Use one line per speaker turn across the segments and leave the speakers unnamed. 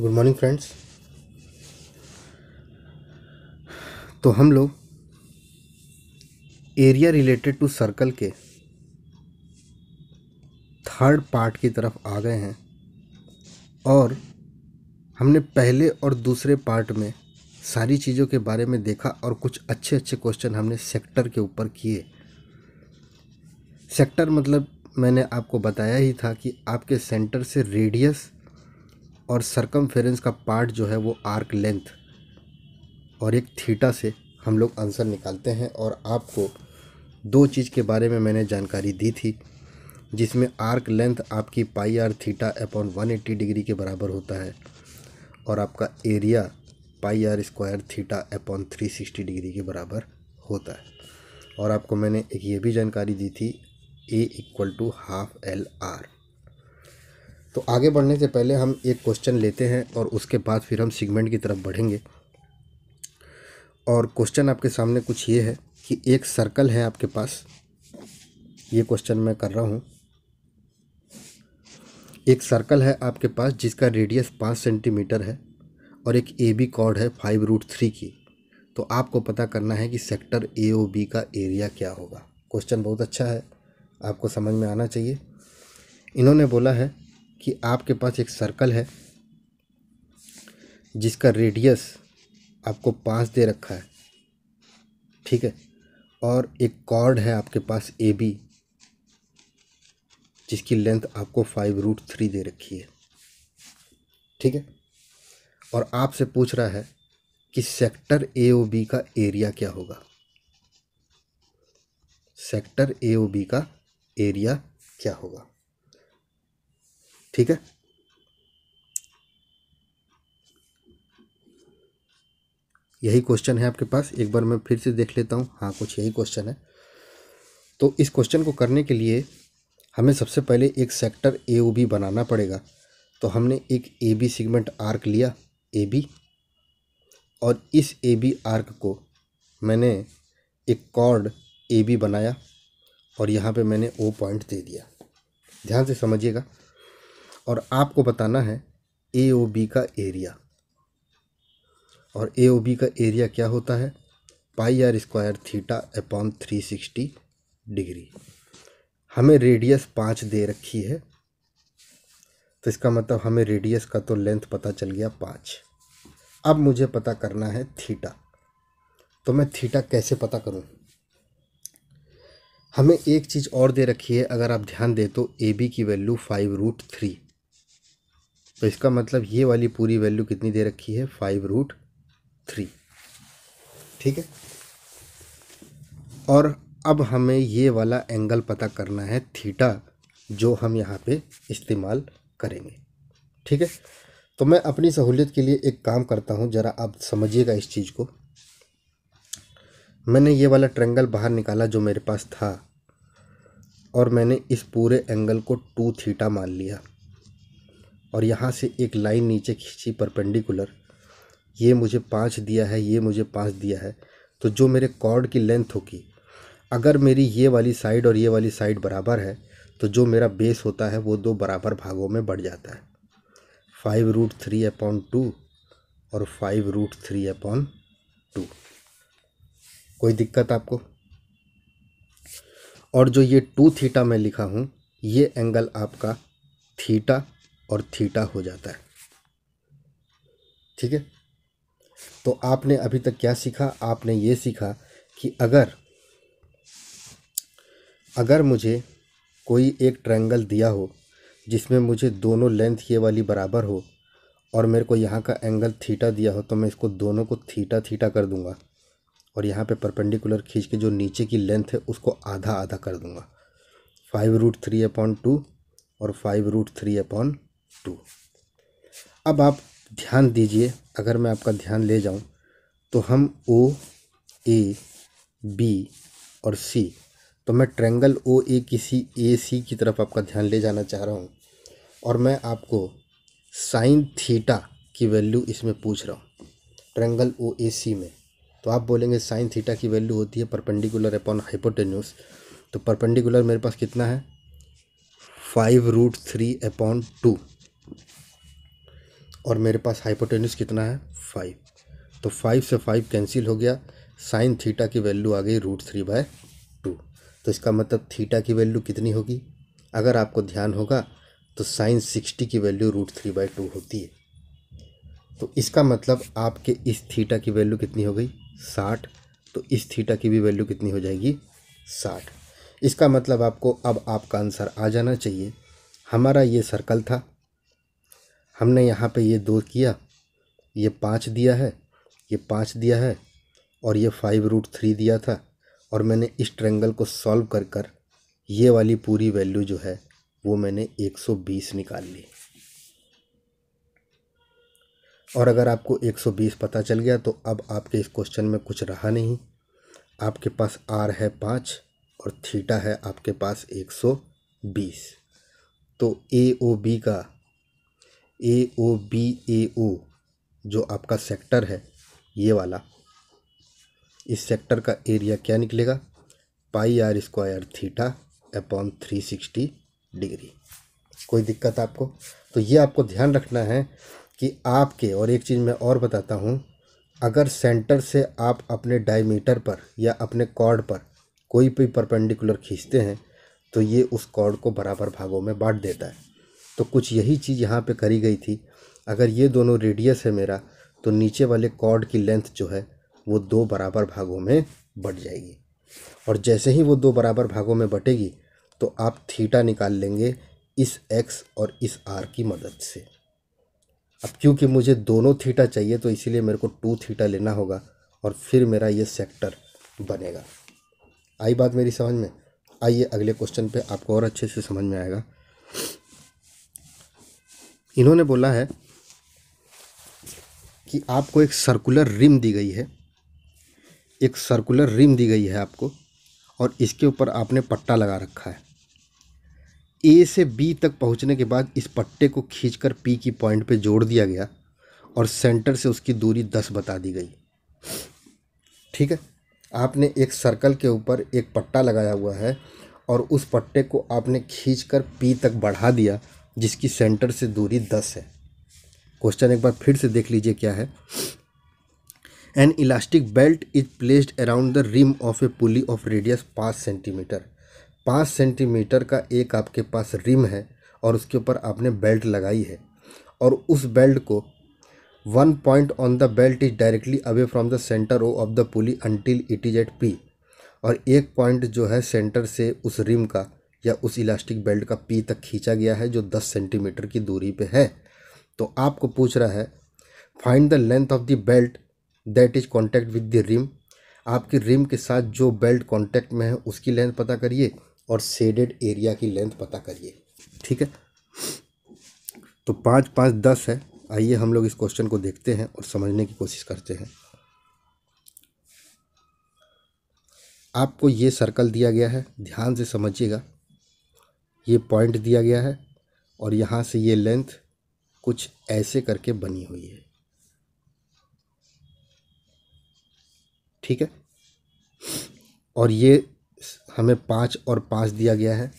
Good morning friends तो हम लोग एरिया रिलेटेड टू सर्कल के थर्ड पार्ट की तरफ आ गए हैं और हमने पहले और दूसरे पार्ट में सारी चीज़ों के बारे में देखा और कुछ अच्छे अच्छे क्वेश्चन हमने सेक्टर के ऊपर किए सेक्टर मतलब मैंने आपको बताया ही था कि आपके सेंटर से रेडियस और सरकम का पार्ट जो है वो आर्क लेंथ और एक थीटा से हम लोग आंसर निकालते हैं और आपको दो चीज़ के बारे में मैंने जानकारी दी थी जिसमें आर्क लेंथ आपकी pi R theta upon one eighty degree के बराबर होता है और आपका area pi are square theta upon three sixty degree के बराबर होता है और आपको मैंने एक ये भी जानकारी दी थी A equal to half L R तो आगे बढ़ने से पहले हम एक क्वेश्चन लेते हैं और उसके बाद फिर हम सिगमेंट की तरफ बढ़ेंगे और क्वेश्चन आपके सामने कुछ ये है कि एक सर्कल है आपके पास ये क्वेश्चन मैं कर रहा हूँ एक सर्कल है आपके पास जिसका रेडियस पाँच सेंटीमीटर है और एक ए बी कॉर्ड है फाइव रूट थ्री की तो आपको पता करना है कि सेक्टर ए ओ बी का एरिया क्या होगा क्वेश्चन बहुत अच्छा है आपको समझ में आना चाहिए इन्होंने बोला है कि आपके पास एक सर्कल है जिसका रेडियस आपको पाँच दे रखा है ठीक है और एक कॉर्ड है आपके पास ए बी जिसकी लेंथ आपको फाइव रूट थ्री दे रखी है ठीक है और आपसे पूछ रहा है कि सेक्टर ए ओ बी का एरिया क्या होगा सेक्टर ए ओ बी का एरिया क्या होगा ठीक है यही क्वेश्चन है आपके पास एक बार मैं फिर से देख लेता हूँ हाँ कुछ यही क्वेश्चन है तो इस क्वेश्चन को करने के लिए हमें सबसे पहले एक सेक्टर ए ओ बी बनाना पड़ेगा तो हमने एक ए बी सिगमेंट आर्क लिया ए बी और इस ए बी आर्क को मैंने एक कॉर्ड ए बी बनाया और यहाँ पे मैंने ओ पॉइंट दे दिया ध्यान से समझिएगा और आपको बताना है ए ओ बी का एरिया और ए ओ बी का एरिया क्या होता है pi are square theta upon three sixty degree हमें रेडियस पाँच दे रखी है तो इसका मतलब हमें रेडियस का तो लेंथ पता चल गया पाँच अब मुझे पता करना है थीटा तो मैं थीटा कैसे पता करूं? हमें एक चीज़ और दे रखी है अगर आप ध्यान दें तो ए बी की वैल्यू फाइव रूट थ्री तो इसका मतलब ये वाली पूरी वैल्यू कितनी दे रखी है फाइव रूट थ्री ठीक है और अब हमें ये वाला एंगल पता करना है थीटा जो हम यहाँ पे इस्तेमाल करेंगे ठीक है तो मैं अपनी सहूलियत के लिए एक काम करता हूँ ज़रा आप समझिएगा इस चीज़ को मैंने ये वाला ट्रेंगल बाहर निकाला जो मेरे पास था और मैंने इस पूरे एंगल को टू थीटा मान लिया और यहाँ से एक लाइन नीचे खींची परपेंडिकुलर ये मुझे पाँच दिया है ये मुझे पाँच दिया है तो जो मेरे कॉर्ड की लेंथ होगी अगर मेरी ये वाली साइड और ये वाली साइड बराबर है तो जो मेरा बेस होता है वो दो बराबर भागों में बढ़ जाता है five root three upon two और five root three upon two कोई दिक्कत आपको और जो ये टू थीटा मैं लिखा हूँ ये एंगल आपका थीटा और थीटा हो जाता है ठीक है तो आपने अभी तक क्या सीखा आपने ये सीखा कि अगर अगर मुझे कोई एक ट्रायंगल दिया हो जिसमें मुझे दोनों लेंथ ये वाली बराबर हो और मेरे को यहाँ का एंगल थीटा दिया हो तो मैं इसको दोनों को थीटा थीटा कर दूंगा और यहाँ पे परपेंडिकुलर खींच के जो नीचे की लेंथ है उसको आधा आधा कर दूंगा five root three upon two और five root three upon two अब आप ध्यान दीजिए अगर मैं आपका ध्यान ले जाऊं तो हम ओ ए बी और सी तो मैं ट्रेंगल ओ ए किसी ए सी की तरफ आपका ध्यान ले जाना चाह रहा हूँ और मैं आपको साइन थीटा की वैल्यू इसमें पूछ रहा हूँ ट्रेंगल ओ ए सी में तो आप बोलेंगे साइन थीटा की वैल्यू होती है परपेंडिकुलर अपॉन हाइपोटेन्यूस तो परपेंडिकुलर मेरे पास कितना है five root three upon two और मेरे पास हाइपोटेनस कितना है फाइव तो फाइव से फाइव कैंसिल हो गया साइन थीटा की वैल्यू आ गई रूट थ्री बाय टू तो इसका मतलब थीटा की वैल्यू कितनी होगी अगर आपको ध्यान होगा तो साइन सिक्सटी की value root three by two होती है तो इसका मतलब आपके इस थीटा की वैल्यू कितनी हो गई साठ तो इस थीटा की भी वैल्यू कितनी हो जाएगी साठ इसका मतलब आपको अब आपका आंसर आ जाना चाहिए हमारा ये सर्कल था हमने यहाँ पे ये दो किया ये पाँच दिया है ये पाँच दिया है और ये फाइव रूट थ्री दिया था और मैंने इस ट्रेंगल को सॉल्व कर कर ये वाली पूरी वैल्यू जो है वो मैंने 120 निकाल ली और अगर आपको 120 पता चल गया तो अब आपके इस क्वेश्चन में कुछ रहा नहीं आपके पास आर है पाँच और थीटा है आपके पास 120 तो ए ओ बी का ए ओ बी ए ओ जो आपका सेक्टर है ये वाला इस सेक्टर का एरिया क्या निकलेगा pi are square theta upon three sixty degree कोई दिक्कत आपको तो ये आपको ध्यान रखना है कि आपके और एक चीज़ मैं और बताता हूँ अगर सेंटर से आप अपने डायमीटर पर या अपने कॉर्ड पर कोई भी परपेंडिकुलर खींचते हैं तो ये उस कॉर्ड को बराबर भागों में बांट देता है तो कुछ यही चीज़ यहाँ पे करी गई थी अगर ये दोनों रेडियस है मेरा तो नीचे वाले कॉर्ड की लेंथ जो है वो दो बराबर भागों में बट जाएगी और जैसे ही वो दो बराबर भागों में बटेगी तो आप थीटा निकाल लेंगे इस एक्स और इस आर की मदद से अब क्योंकि मुझे दोनों थीटा चाहिए तो इसीलिए मेरे को टू थीटा लेना होगा और फिर मेरा ये सेक्टर बनेगा आई बात मेरी समझ में आइए अगले क्वेश्चन पे आपको और अच्छे से समझ में आएगा इन्होंने बोला है कि आपको एक सर्कुलर रिम दी गई है एक सर्कुलर रिम दी गई है आपको और इसके ऊपर आपने पट्टा लगा रखा है ए से बी तक पहुंचने के बाद इस पट्टे को खींचकर पी की पॉइंट पे जोड़ दिया गया और सेंटर से उसकी दूरी दस बता दी गई ठीक है आपने एक सर्कल के ऊपर एक पट्टा लगाया हुआ है और उस पट्टे को आपने खींचकर पी तक बढ़ा दिया जिसकी सेंटर से दूरी दस है क्वेश्चन एक बार फिर से देख लीजिए क्या है an elastic belt is placed around the rim of a pulley of radius पाँच सेंटीमीटर पाँच सेंटीमीटर का एक आपके पास रिम है और उसके ऊपर आपने बेल्ट लगाई है और उस बेल्ट को one point on the belt is directly away from the centre O of the pulley until it is at P और एक पॉइंट जो है सेंटर से उस रिम का या उस इलास्टिक बेल्ट का पी तक खींचा गया है जो 10 सेंटीमीटर की दूरी पे है तो आपको पूछ रहा है find the length of the belt that is contact with the rim आपकी रिम के साथ जो बेल्ट कॉन्टैक्ट में है उसकी लेंथ पता करिए और शेडेड एरिया की लेंथ पता करिए ठीक है तो पाँच पाँच दस है आइए हम लोग इस क्वेश्चन को देखते हैं और समझने की कोशिश करते हैं आपको ये सर्कल दिया गया है ध्यान से समझिएगा ये पॉइंट दिया गया है और यहाँ से ये लेंथ कुछ ऐसे करके बनी हुई है ठीक है और ये हमें पाँच और पाँच दिया गया है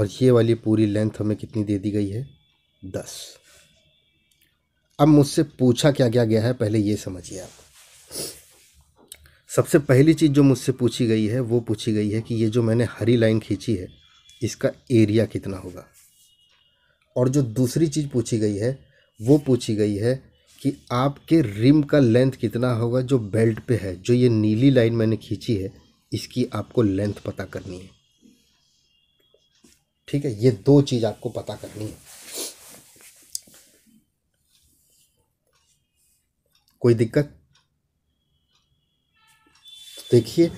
और ये वाली पूरी लेंथ हमें कितनी दे दी गई है दस अब मुझसे पूछा क्या क्या गया है पहले ये समझिए आप सबसे पहली चीज़ जो मुझसे पूछी गई है वो पूछी गई है कि ये जो मैंने हरी लाइन खींची है इसका एरिया कितना होगा और जो दूसरी चीज़ पूछी गई है वो पूछी गई है कि आपके रिम का लेंथ कितना होगा जो बेल्ट पे है जो ये नीली लाइन मैंने खींची है इसकी आपको लेंथ पता करनी है ठीक है ये दो चीज़ आपको पता करनी है कोई दिक्कत देखिए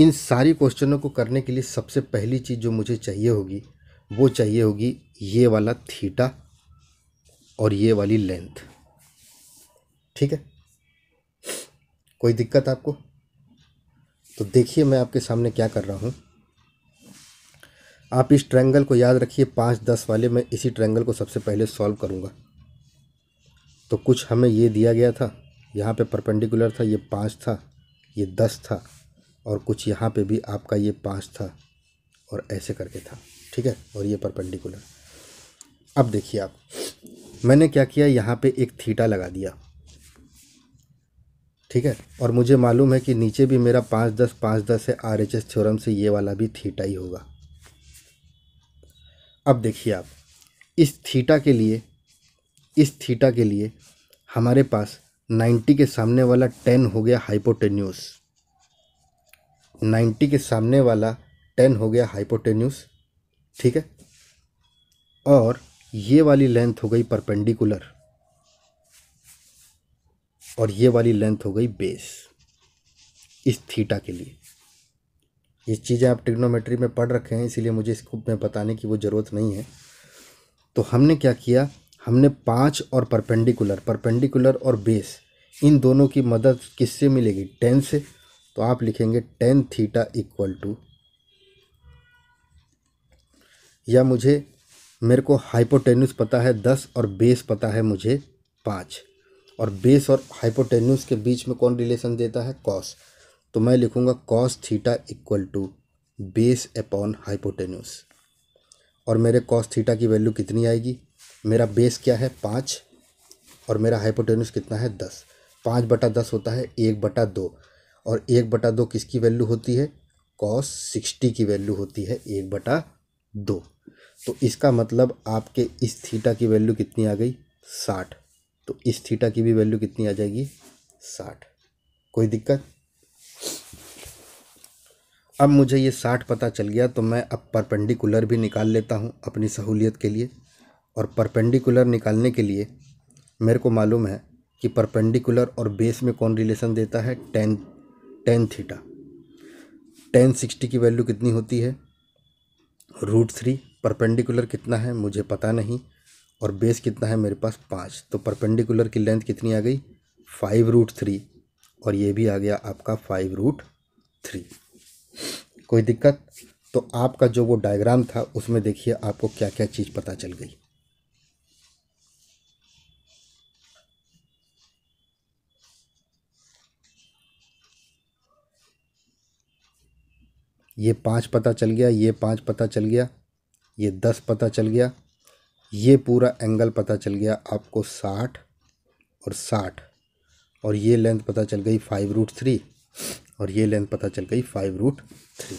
इन सारी क्वेश्चनों को करने के लिए सबसे पहली चीज़ जो मुझे चाहिए होगी वो चाहिए होगी ये वाला थीटा और ये वाली लेंथ ठीक है कोई दिक्कत आपको तो देखिए मैं आपके सामने क्या कर रहा हूँ आप इस ट्रायंगल को याद रखिए पाँच दस वाले मैं इसी ट्रायंगल को सबसे पहले सॉल्व करूँगा तो कुछ हमें ये दिया गया था यहाँ पे परपेंडिकुलर था ये पाँच था ये दस था और कुछ यहाँ पे भी आपका ये पाँच था और ऐसे करके था ठीक है और ये परपेंडिकुलर अब देखिए आप मैंने क्या किया यहाँ पे एक थीटा लगा दिया ठीक है और मुझे मालूम है कि नीचे भी मेरा पाँच दस पाँच दस है आर एच एस थ्योरम से ये वाला भी थीटा ही होगा अब देखिए आप इस थीटा के लिए इस थीटा के लिए हमारे पास नाइन्टी के सामने वाला टेन हो गया हाइपोटेन्यूस नाइन्टी के सामने वाला टेन हो गया हाइपोटेन्यूस ठीक है और ये वाली लेंथ हो गई परपेंडिकुलर और ये वाली लेंथ हो गई बेस इस थीटा के लिए ये चीज़ें आप टिग्नोमेट्री में पढ़ रखे हैं इसीलिए मुझे इसको में बताने की वो ज़रूरत नहीं है तो हमने क्या किया हमने पांच और परपेंडिकुलर परपेंडिकुलर और बेस इन दोनों की मदद किससे मिलेगी टेन से तो आप लिखेंगे टेन थीटा इक्वल टू या मुझे मेरे को हाइपोटेन्यूस पता है दस और बेस पता है मुझे पाँच और बेस और हाइपोटेन्यूस के बीच में कौन रिलेशन देता है कॉस तो मैं लिखूँगा cos theta equal to base upon hypotenuse और मेरे कॉस थीटा की वैल्यू कितनी आएगी मेरा बेस क्या है पाँच और मेरा हाइपोटेन्यूस कितना है दस पाँच बटा दस होता है एक बटा दो और एक बटा दो किसकी वैल्यू होती है कॉस सिक्सटी की वैल्यू होती है एक बटा दो तो इसका मतलब आपके इस थीटा की वैल्यू कितनी आ गई साठ तो इस थीटा की भी वैल्यू कितनी आ जाएगी साठ कोई दिक्कत अब मुझे ये साठ पता चल गया तो मैं अब परपेंडिकुलर भी निकाल लेता हूँ अपनी सहूलियत के लिए और परपेंडिकुलर निकालने के लिए मेरे को मालूम है कि परपेंडिकुलर और बेस में कौन रिलेशन देता है tan tan theta tan sixty की वैल्यू कितनी होती है रूट थ्री परपेंडिकुलर कितना है मुझे पता नहीं और बेस कितना है मेरे पास पाँच तो परपेंडिकुलर की लेंथ कितनी आ गई फाइव रूट थ्री और ये भी आ गया आपका फाइव रूट थ्री कोई दिक्कत तो आपका जो वो डायग्राम था उसमें देखिए आपको क्या क्या चीज़ पता चल गई ये पाँच पता चल गया ये पाँच पता चल गया ये दस पता चल गया ये पूरा एंगल पता चल गया आपको साठ और साठ और ये लेंथ पता चल गई फाइव रूट थ्री और ये लेंथ पता चल गई फाइव रूट थ्री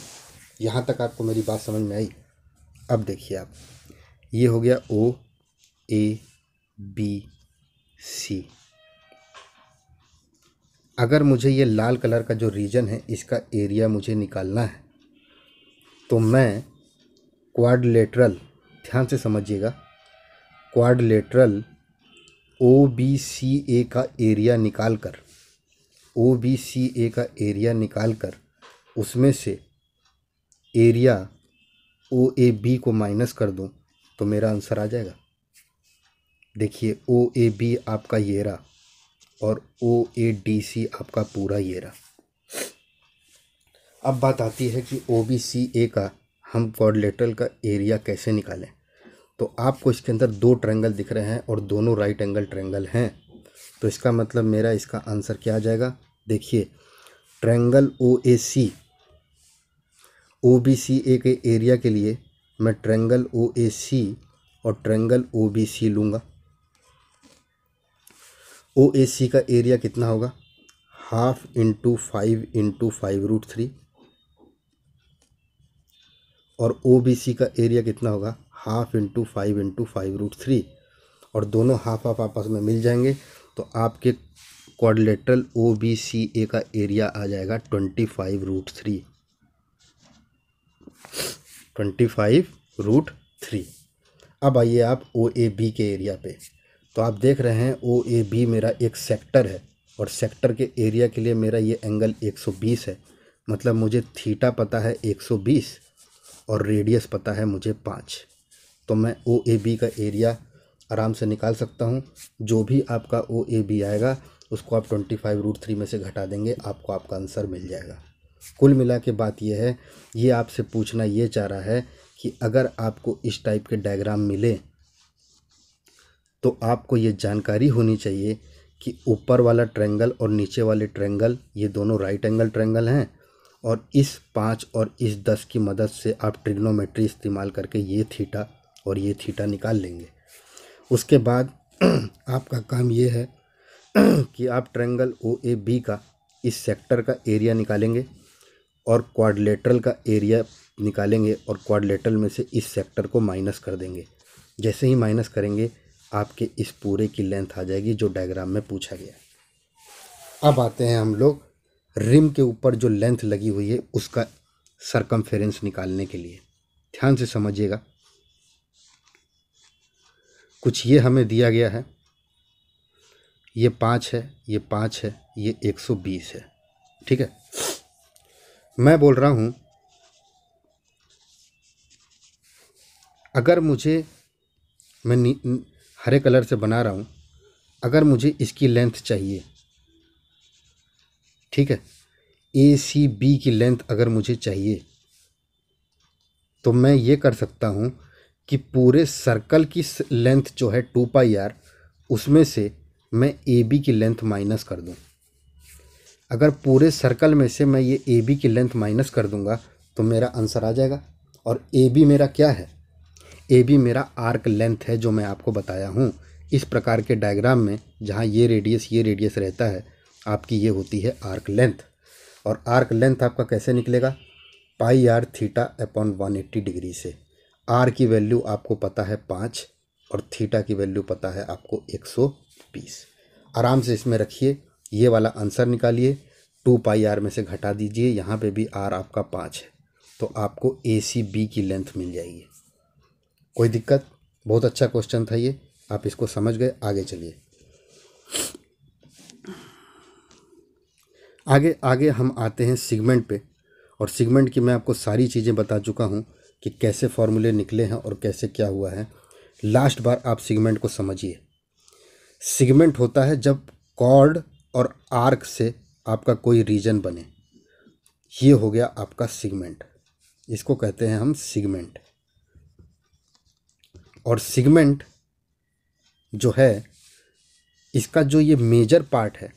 यहाँ तक आपको मेरी बात समझ में आई अब देखिए आप ये हो गया ओ ए बी सी अगर मुझे ये लाल कलर का जो रीजन है इसका एरिया मुझे निकालना है तो मैं क्वाडलेटरल ध्यान से समझिएगा क्वाडलेटरल ओ बी सी ए का एरिया निकाल कर ओ बी सी ए का एरिया निकाल कर उसमें से एरिया ओ ए बी को माइनस कर दूँ तो मेरा आंसर आ जाएगा देखिए ओ ए बी आपका ये रहा और ओ ए डी सी आपका पूरा ये रहा अब बात आती है कि ओ बी सी ए का हम क्वाड्रिलेटरल का एरिया कैसे निकालें तो आपको इसके अंदर दो ट्रेंगल दिख रहे हैं और दोनों राइट एंगल ट्रेंगल हैं तो इसका मतलब मेरा इसका आंसर क्या आ जाएगा देखिए ट्रेंगल ओ ए सी ओ बी सी ए के एरिया के लिए मैं ट्रेंगल ओ ए सी और ट्रेंगल ओ बी सी लूँगा ओ ए सी का एरिया कितना होगा half into five into five root three और ओ का एरिया कितना होगा half into five into five root three और दोनों हाफ हाफ आपस में मिल जाएंगे तो आपके क्वाड्रिलेटरल ओ बी सी ए का एरिया आ जाएगा twenty five root three twenty five root three अब आइए आप ओ ए बी के एरिया पे तो आप देख रहे हैं ओ ए बी मेरा एक सेक्टर है और सेक्टर के एरिया के लिए मेरा ये एंगल 120 है मतलब मुझे थीटा पता है 120 और रेडियस पता है मुझे पाँच तो मैं ओ ए बी का एरिया आराम से निकाल सकता हूँ जो भी आपका ओ ए बी आएगा उसको आप ट्वेंटी फाइव रूट थ्री में से घटा देंगे आपको आपका आंसर मिल जाएगा कुल मिला के बात यह है ये आपसे पूछना ये चाह रहा है कि अगर आपको इस टाइप के डायग्राम मिले तो आपको ये जानकारी होनी चाहिए कि ऊपर वाला ट्रेंगल और नीचे वाले ट्रेंगल ये दोनों राइट एंगल ट्रेंगल हैं और इस पाँच और इस दस की मदद से आप ट्रिग्नोमेट्री इस्तेमाल करके ये थीटा और ये थीटा निकाल लेंगे उसके बाद आपका काम ये है कि आप ट्रेंगल ओ ए बी का इस सेक्टर का एरिया निकालेंगे और क्वाडलेटरल का एरिया निकालेंगे और क्वाडलेटरल में से इस सेक्टर को माइनस कर देंगे जैसे ही माइनस करेंगे आपके इस पूरे की लेंथ आ जाएगी जो डायग्राम में पूछा गया अब आते हैं हम लोग रिम के ऊपर जो लेंथ लगी हुई है उसका सरकमफेरेंस निकालने के लिए ध्यान से समझिएगा कुछ ये हमें दिया गया है ये पाँच है ये पाँच है ये एक सौ बीस है ठीक है मैं बोल रहा हूँ अगर मुझे मैं हरे कलर से बना रहा हूँ अगर मुझे इसकी लेंथ चाहिए ठीक है ए सी बी की लेंथ अगर मुझे चाहिए तो मैं ये कर सकता हूँ कि पूरे सर्कल की लेंथ जो है टू पाई आर उसमें से मैं ए बी की लेंथ माइनस कर दूँ अगर पूरे सर्कल में से मैं ये ए बी की लेंथ माइनस कर दूँगा तो मेरा आंसर आ जाएगा और ए बी मेरा क्या है ए बी मेरा आर्क लेंथ है जो मैं आपको बताया हूँ इस प्रकार के डायग्राम में जहाँ ये रेडियस ये रेडियस रहता है आपकी ये होती है आर्क लेंथ और आर्क लेंथ आपका कैसे निकलेगा pi R theta upon one eighty degree से आर की वैल्यू आपको पता है पाँच और थीटा की वैल्यू पता है आपको एक सौ बीस आराम से इसमें रखिए ये वाला आंसर निकालिए टू पाई आर में से घटा दीजिए यहाँ पे भी आर आपका पाँच है तो आपको ए सी बी की लेंथ मिल जाएगी कोई दिक्कत बहुत अच्छा क्वेश्चन था ये आप इसको समझ गए आगे चलिए आगे आगे हम आते हैं सिगमेंट पे और सिगमेंट की मैं आपको सारी चीज़ें बता चुका हूँ कि कैसे फॉर्मूले निकले हैं और कैसे क्या हुआ है लास्ट बार आप सिगमेंट को समझिए सिगमेंट होता है जब कॉर्ड और आर्क से आपका कोई रीजन बने ये हो गया आपका सिगमेंट इसको कहते हैं हम सिगमेंट और सिगमेंट जो है इसका जो ये मेजर पार्ट है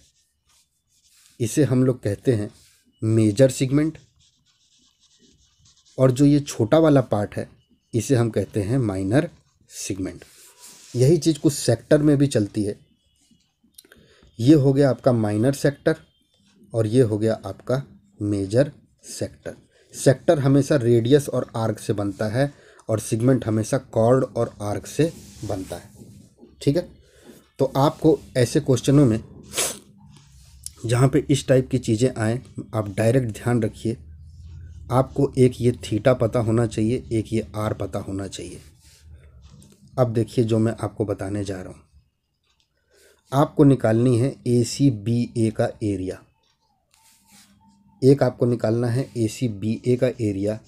इसे हम लोग कहते हैं मेजर सिगमेंट और जो ये छोटा वाला पार्ट है इसे हम कहते हैं माइनर सिगमेंट यही चीज़ कुछ सेक्टर में भी चलती है ये हो गया आपका माइनर सेक्टर और ये हो गया आपका मेजर सेक्टर सेक्टर हमेशा रेडियस और आर्क से बनता है और सिगमेंट हमेशा कॉर्ड और आर्क से बनता है ठीक है तो आपको ऐसे क्वेश्चनों में जहाँ पे इस टाइप की चीज़ें आएँ आप डायरेक्ट ध्यान रखिए आपको एक ये थीटा पता होना चाहिए एक ये आर पता होना चाहिए अब देखिए जो मैं आपको बताने जा रहा हूँ आपको निकालनी है ए सी बी ए का एरिया एक आपको निकालना है ए सी बी ए का एरिया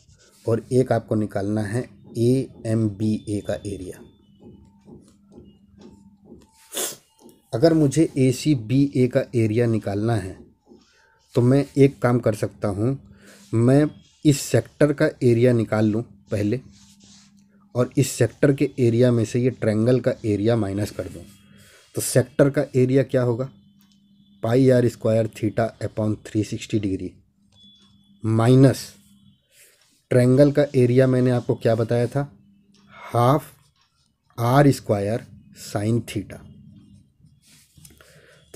और एक आपको निकालना है ए एम बी ए का एरिया अगर मुझे ए सी बी ए का एरिया निकालना है तो मैं एक काम कर सकता हूँ मैं इस सेक्टर का एरिया निकाल लूँ पहले और इस सेक्टर के एरिया में से ये ट्रेंगल का एरिया माइनस कर दूँ तो सेक्टर का एरिया क्या होगा pi are square theta upon three sixty degree minus triangle का एरिया मैंने आपको क्या बताया था half R square sine theta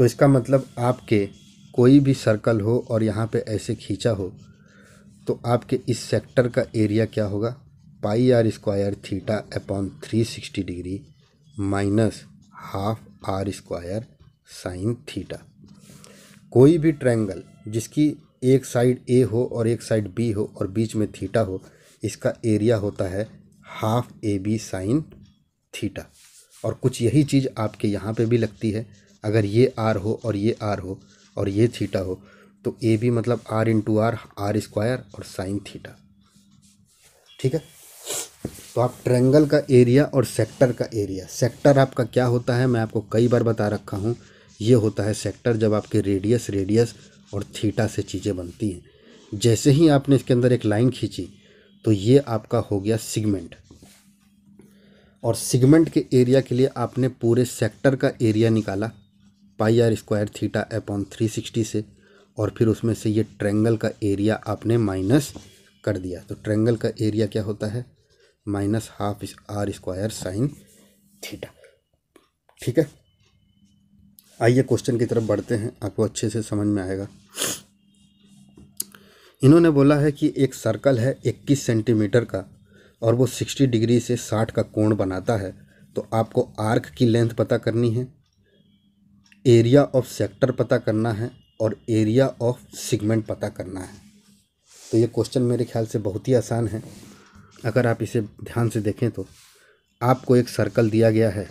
तो इसका मतलब आपके कोई भी सर्कल हो और यहाँ पे ऐसे खींचा हो तो आपके इस सेक्टर का एरिया क्या होगा pi are square theta upon three sixty degree minus half R square sine theta कोई भी ट्रायंगल जिसकी एक साइड ए हो और एक साइड बी हो और बीच में थीटा हो इसका एरिया होता है half A B sine theta और कुछ यही चीज़ आपके यहाँ पे भी लगती है अगर ये आर हो और ये आर हो और ये थीटा हो तो ए बी मतलब R into R R square और साइन थीटा ठीक है तो आप ट्रेंगल का एरिया और सेक्टर का एरिया सेक्टर आपका क्या होता है मैं आपको कई बार बता रखा हूँ ये होता है सेक्टर जब आपके रेडियस रेडियस और थीटा से चीज़ें बनती हैं जैसे ही आपने इसके अंदर एक लाइन खींची तो ये आपका हो गया सिगमेंट और सिगमेंट के एरिया के लिए आपने पूरे सेक्टर का एरिया निकाला pi are square theta upon three sixty से और फिर उसमें से ये ट्रेंगल का एरिया आपने माइनस कर दिया तो ट्रेंगल का एरिया क्या होता है minus half R square sine theta ठीक है आइए क्वेश्चन की तरफ बढ़ते हैं आपको अच्छे से समझ में आएगा इन्होंने बोला है कि एक सर्कल है 21 सेंटीमीटर का और वो 60 डिग्री से 60 का कोण बनाता है तो आपको आर्क की लेंथ पता करनी है एरिया ऑफ सेक्टर पता करना है और एरिया ऑफ सिगमेंट पता करना है तो ये क्वेश्चन मेरे ख्याल से बहुत ही आसान है अगर आप इसे ध्यान से देखें तो आपको एक सर्कल दिया गया है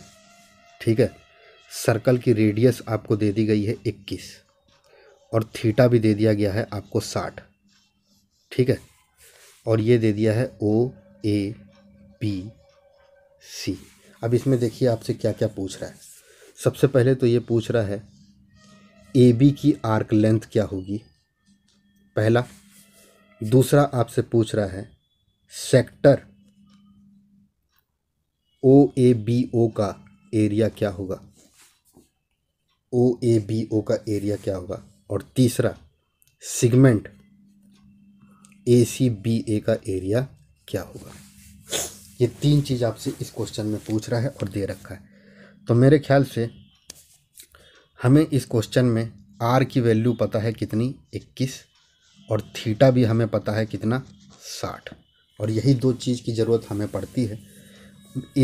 ठीक है सर्कल की रेडियस आपको दे दी गई है 21 और थीटा भी दे दिया गया है आपको 60 ठीक है और ये दे दिया है ओ ए पी सी अब इसमें देखिए आपसे क्या क्या पूछ रहा है सबसे पहले तो ये पूछ रहा है ए बी की आर्क लेंथ क्या होगी पहला दूसरा आपसे पूछ रहा है sector O A B O का एरिया क्या होगा ओ ए बी ओ का एरिया क्या होगा और तीसरा सिगमेंट ए सी बी ए का एरिया क्या होगा ये तीन चीज़ आपसे इस क्वेश्चन में पूछ रहा है और दे रखा है तो मेरे ख्याल से हमें इस क्वेश्चन में आर की वैल्यू पता है कितनी इक्कीस और थीटा भी हमें पता है कितना साठ और यही दो चीज़ की ज़रूरत हमें पड़ती है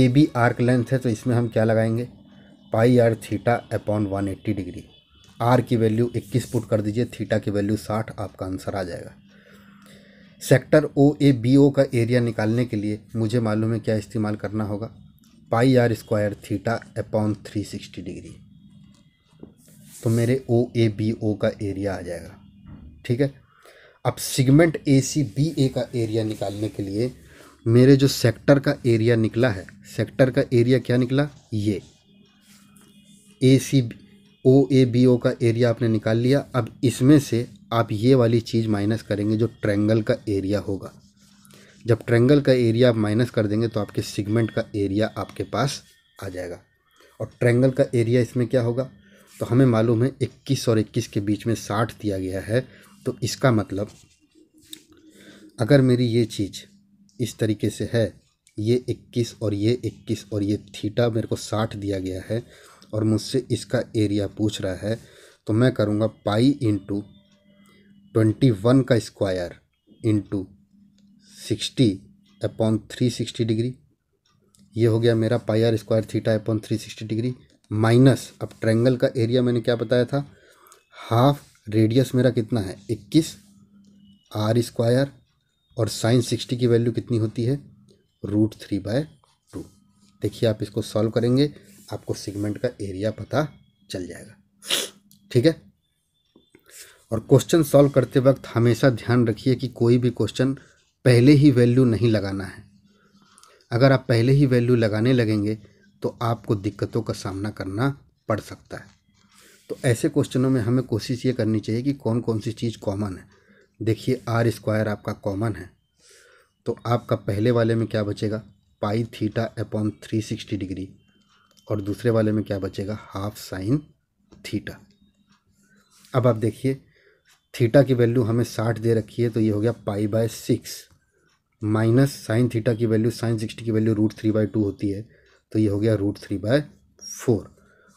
ए बी आर्क लेंथ है तो इसमें हम क्या लगाएंगे pi R theta upon one eighty degree R की वैल्यू इक्कीस पुट कर दीजिए थीटा की वैल्यू साठ आपका आंसर आ जाएगा sector O A B O का एरिया निकालने के लिए मुझे मालूम है क्या इस्तेमाल करना होगा pi are square theta upon three sixty degree तो मेरे ओ ए बी ओ का एरिया आ जाएगा ठीक है अब सिगमेंट ए सी बी ए का एरिया निकालने के लिए मेरे जो सेक्टर का एरिया निकला है सेक्टर का एरिया क्या निकला ये ए सी ओ ए बी ओ का एरिया आपने निकाल लिया अब इसमें से आप ये वाली चीज़ माइनस करेंगे जो ट्रेंगल का एरिया होगा जब ट्रेंगल का एरिया आप माइनस कर देंगे तो आपके सिगमेंट का एरिया आपके पास आ जाएगा और ट्रेंगल का एरिया इसमें क्या होगा तो हमें मालूम है इक्कीस और इक्कीस के बीच में साठ दिया गया है तो इसका मतलब अगर मेरी ये चीज़ इस तरीके से है ये 21 और ये 21 और ये थीटा मेरे को 60 दिया गया है और मुझसे इसका एरिया पूछ रहा है तो मैं करूँगा पाई इंटू ट्वेंटी वन का square into sixty upon three sixty degree ये हो गया मेरा pi are square theta upon three sixty degree minus अब ट्रैंगल का एरिया मैंने क्या बताया था हाफ रेडियस मेरा कितना है इक्कीस आर स्क्वायर और साइन सिक्सटी की वैल्यू कितनी होती है रूट थ्री बाय टू देखिए आप इसको सॉल्व करेंगे आपको सिगमेंट का एरिया पता चल जाएगा ठीक है और क्वेश्चन सॉल्व करते वक्त हमेशा ध्यान रखिए कि कोई भी क्वेश्चन पहले ही वैल्यू नहीं लगाना है अगर आप पहले ही वैल्यू लगाने लगेंगे तो आपको दिक्कतों का सामना करना पड़ सकता है तो ऐसे क्वेश्चनों में हमें कोशिश ये करनी चाहिए कि कौन कौन सी चीज़ कॉमन है देखिए आर स्क्वायर आपका कॉमन है तो आपका पहले वाले में क्या बचेगा pi theta upon three sixty degree और दूसरे वाले में क्या बचेगा हाफ साइन थीटा अब आप देखिए थीटा की वैल्यू हमें साठ दे रखी है तो ये हो गया pi by six minus sine theta की वैल्यू साइन सिक्सटी की value root three by two होती है तो ये हो गया रूट थ्री बाय फोर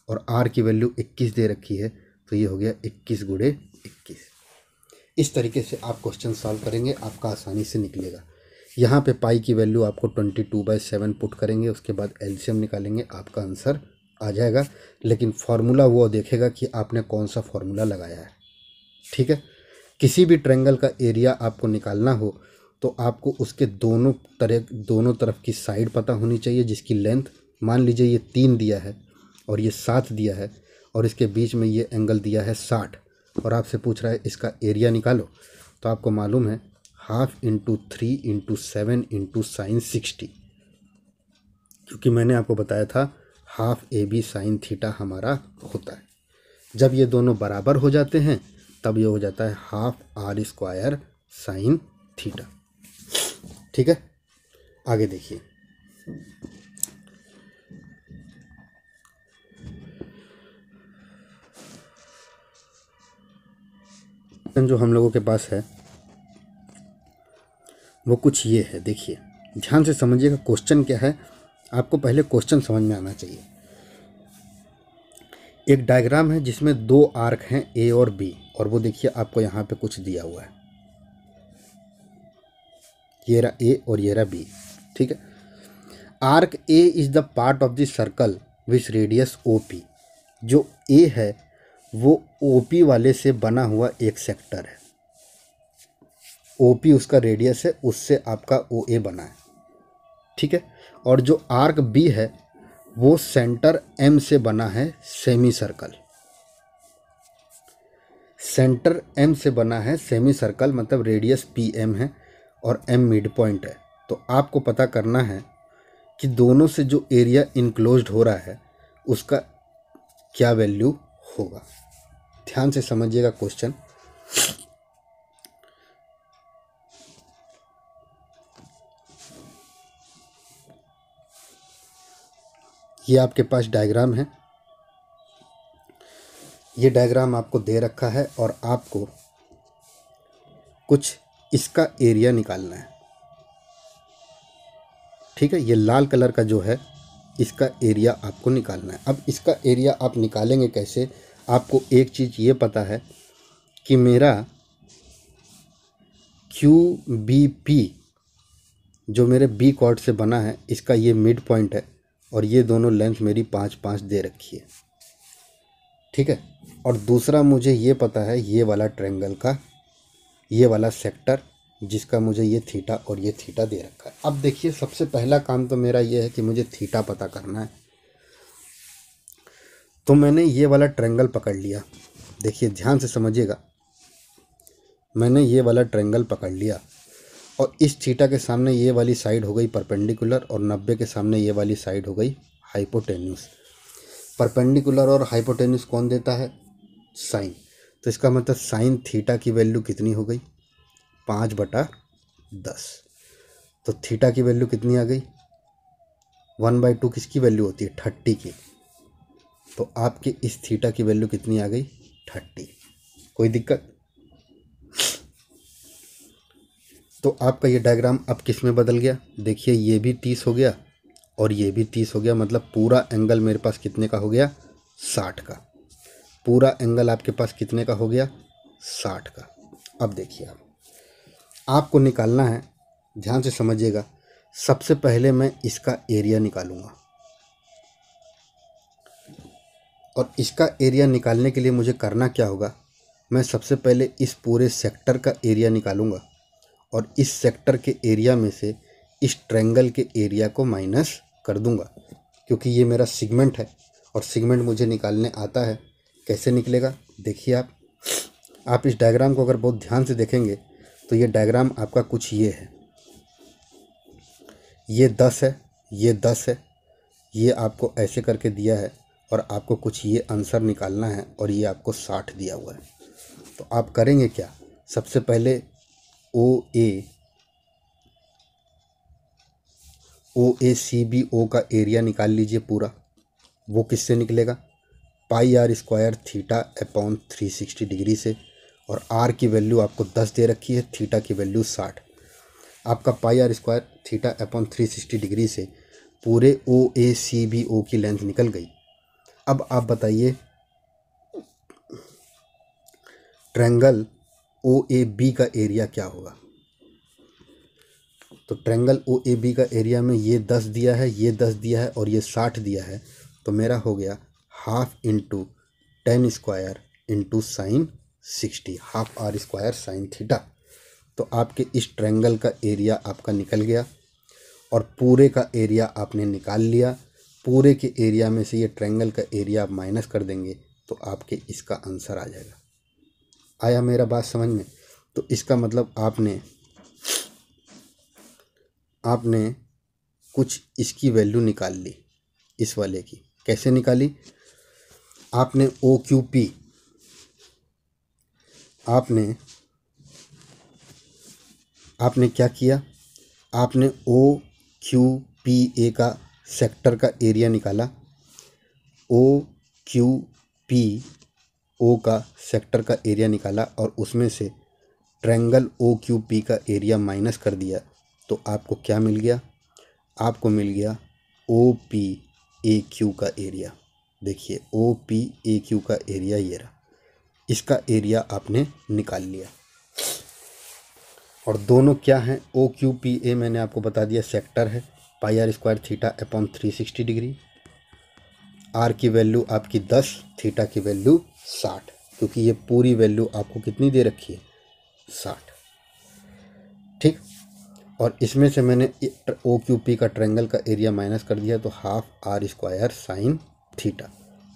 और आर की वैल्यू इक्कीस दे रखी है तो ये हो गया इक्कीस गुड़े इक्कीस इस तरीके से आप क्वेश्चन सॉल्व करेंगे आपका आसानी से निकलेगा यहाँ पे पाई की वैल्यू आपको twenty two by seven put करेंगे उसके बाद एल्शियम निकालेंगे आपका आंसर आ जाएगा लेकिन फार्मूला वो देखेगा कि आपने कौन सा फार्मूला लगाया है ठीक है किसी भी ट्रेंगल का एरिया आपको निकालना हो तो आपको उसके दोनों तरह दोनों तरफ की साइड पता होनी चाहिए जिसकी लेंथ मान लीजिए ये तीन दिया है और ये सात दिया है और इसके बीच में ये एंगल दिया है साठ और आपसे पूछ रहा है इसका एरिया निकालो तो आपको मालूम है half into three into seven into sine sixty क्योंकि मैंने आपको बताया था half A B sine theta हमारा होता है जब ये दोनों बराबर हो जाते हैं तब ये हो जाता है half R square sine theta ठीक है आगे देखिए जो हम लोगों के पास है वो कुछ ये है देखिए ध्यान से समझिएगा क्वेश्चन क्या है आपको पहले क्वेश्चन समझ में आना चाहिए एक डायग्राम है जिसमें दो आर्क हैं ए और बी और वो देखिए आपको यहाँ पे कुछ दिया हुआ है ये रहा ए और ये रहा बी ठीक है arc A is the part of the circle with radius O P जो ए है वो ओ पी वाले से बना हुआ एक सेक्टर है ओ पी उसका रेडियस है उससे आपका ओ ए बना है ठीक है और जो आर्क बी है वो सेंटर एम से बना है सेमी सर्कल सेंटर एम से बना है सेमी सर्कल मतलब रेडियस पी एम है और एम मिड पॉइंट है तो आपको पता करना है कि दोनों से जो एरिया इनक्लोज हो रहा है उसका क्या वैल्यू होगा ध्यान से समझिएगा क्वेश्चन ये आपके पास डायग्राम है ये डायग्राम आपको दे रखा है और आपको कुछ इसका एरिया निकालना है ठीक है ये लाल कलर का जो है इसका एरिया आपको निकालना है अब इसका एरिया आप निकालेंगे कैसे आपको एक चीज़ ये पता है कि मेरा क्यू बी पी जो मेरे बी कॉर्ड से बना है इसका ये मिड पॉइंट है और ये दोनों लेंथ मेरी पाँच पाँच दे रखी है ठीक है और दूसरा मुझे ये पता है ये वाला ट्रेंगल का ये वाला सेक्टर जिसका मुझे ये थीटा और ये थीटा दे रखा है अब देखिए सबसे पहला काम तो मेरा ये है कि मुझे थीटा पता करना है तो मैंने ये वाला ट्रेंगल पकड़ लिया देखिए ध्यान से समझिएगा मैंने ये वाला ट्रेंगल पकड़ लिया और इस थीटा के सामने ये वाली साइड हो गई परपेंडिकुलर और नब्बे के सामने ये वाली साइड हो गई हाइपोटेन्यूस परपेंडिकुलर और हाइपोटेन्यूस कौन देता है साइन तो इसका मतलब साइन थीटा की वैल्यू कितनी हो गई पाँच बटा दस तो थीटा की वैल्यू कितनी आ गई वन बाई टू किसकी वैल्यू होती है थर्टी की तो आपके इस थीटा की वैल्यू कितनी आ गई थर्टी कोई दिक्कत तो आपका ये डायग्राम अब किस में बदल गया देखिए ये भी तीस हो गया और ये भी तीस हो गया मतलब पूरा एंगल मेरे पास कितने का हो गया साठ का पूरा एंगल आपके पास कितने का हो गया साठ का अब देखिए आप आपको निकालना है ध्यान से समझिएगा सबसे पहले मैं इसका एरिया निकालूंगा और इसका एरिया निकालने के लिए मुझे करना क्या होगा मैं सबसे पहले इस पूरे सेक्टर का एरिया निकालूंगा और इस सेक्टर के एरिया में से इस ट्रेंगल के एरिया को माइनस कर दूंगा क्योंकि ये मेरा सिगमेंट है और सिगमेंट मुझे निकालने आता है कैसे निकलेगा देखिए आप आप इस डायग्राम को अगर बहुत ध्यान से देखेंगे तो ये डायग्राम आपका कुछ ये है ये दस है ये दस है ये आपको ऐसे करके दिया है और आपको कुछ ये आंसर निकालना है और ये आपको साठ दिया हुआ है तो आप करेंगे क्या सबसे पहले ओ ए ओ ए सी बी ओ का एरिया निकाल लीजिए पूरा वो किससे निकलेगा pi are square theta upon three sixty degree से और आर की वैल्यू आपको दस दे रखी है थीटा की वैल्यू साठ आपका pi are square theta upon three sixty degree से पूरे ओ ए सी बी ओ की लेंथ निकल गई अब आप बताइए ट्रेंगल ओ ए बी का एरिया क्या होगा तो ट्रेंगल ओ ए बी का एरिया में ये दस दिया है ये दस दिया है और ये साठ दिया है तो मेरा हो गया half into ten square into sine sixty half R square sine theta तो आपके इस ट्रेंगल का एरिया आपका निकल गया और पूरे का एरिया आपने निकाल लिया पूरे के एरिया में से ये ट्रेंगल का एरिया आप माइनस कर देंगे तो आपके इसका आंसर आ जाएगा आया मेरा बात समझ में तो इसका मतलब आपने आपने कुछ इसकी वैल्यू निकाल ली इस वाले की कैसे निकाली आपने ओ क्यू पी आपने आपने क्या किया आपने ओ क्यू पी ए का सेक्टर का एरिया निकाला ओ क्यू पी ओ का सेक्टर का एरिया निकाला और उसमें से ट्रैंगल ओ क्यू पी का एरिया माइनस कर दिया तो आपको क्या मिल गया आपको मिल गया ओ पी ए क्यू का एरिया देखिए ओ पी ए क्यू का एरिया ये रहा इसका एरिया आपने निकाल लिया और दोनों क्या हैं ओ क्यू पी ए मैंने आपको बता दिया सेक्टर है pi are square theta upon three sixty degree R की वैल्यू आपकी दस थीटा की वैल्यू साठ क्योंकि ये पूरी वैल्यू आपको कितनी दे रखी है साठ ठीक और इसमें से मैंने ओ क्यू पी का ट्रेंगल का एरिया माइनस कर दिया तो half R square sine theta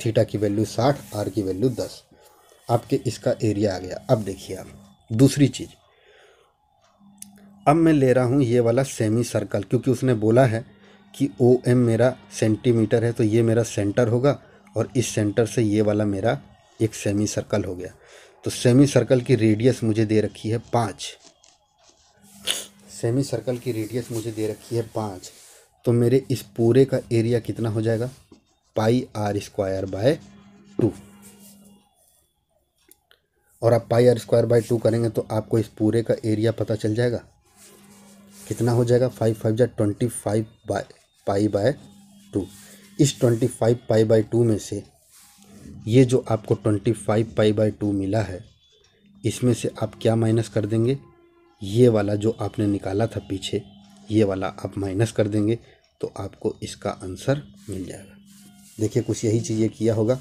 theta की वैल्यू साठ आर की वैल्यू दस आपके इसका एरिया आ गया अब देखिए आप दूसरी चीज़ अब मैं ले रहा हूँ ये वाला सेमी सर्कल क्योंकि उसने बोला है कि ओ एम मेरा सेंटीमीटर है तो ये मेरा सेंटर होगा और इस सेंटर से ये वाला मेरा एक सेमी सर्कल हो गया तो सेमी सर्कल की रेडियस मुझे दे रखी है पाँच सेमी सर्कल की रेडियस मुझे दे रखी है पाँच तो मेरे इस पूरे का एरिया कितना हो जाएगा pi are square by two और आप pi are square by two करेंगे तो आपको इस पूरे का एरिया पता चल जाएगा कितना हो जाएगा फाइव फाइव जा twenty five by pi by two इस twenty five pi by two में से ये जो आपको twenty five pi by two मिला है इसमें से आप क्या माइनस कर देंगे ये वाला जो आपने निकाला था पीछे ये वाला आप माइनस कर देंगे तो आपको इसका आंसर मिल जाएगा देखिए कुछ यही चीज ये किया होगा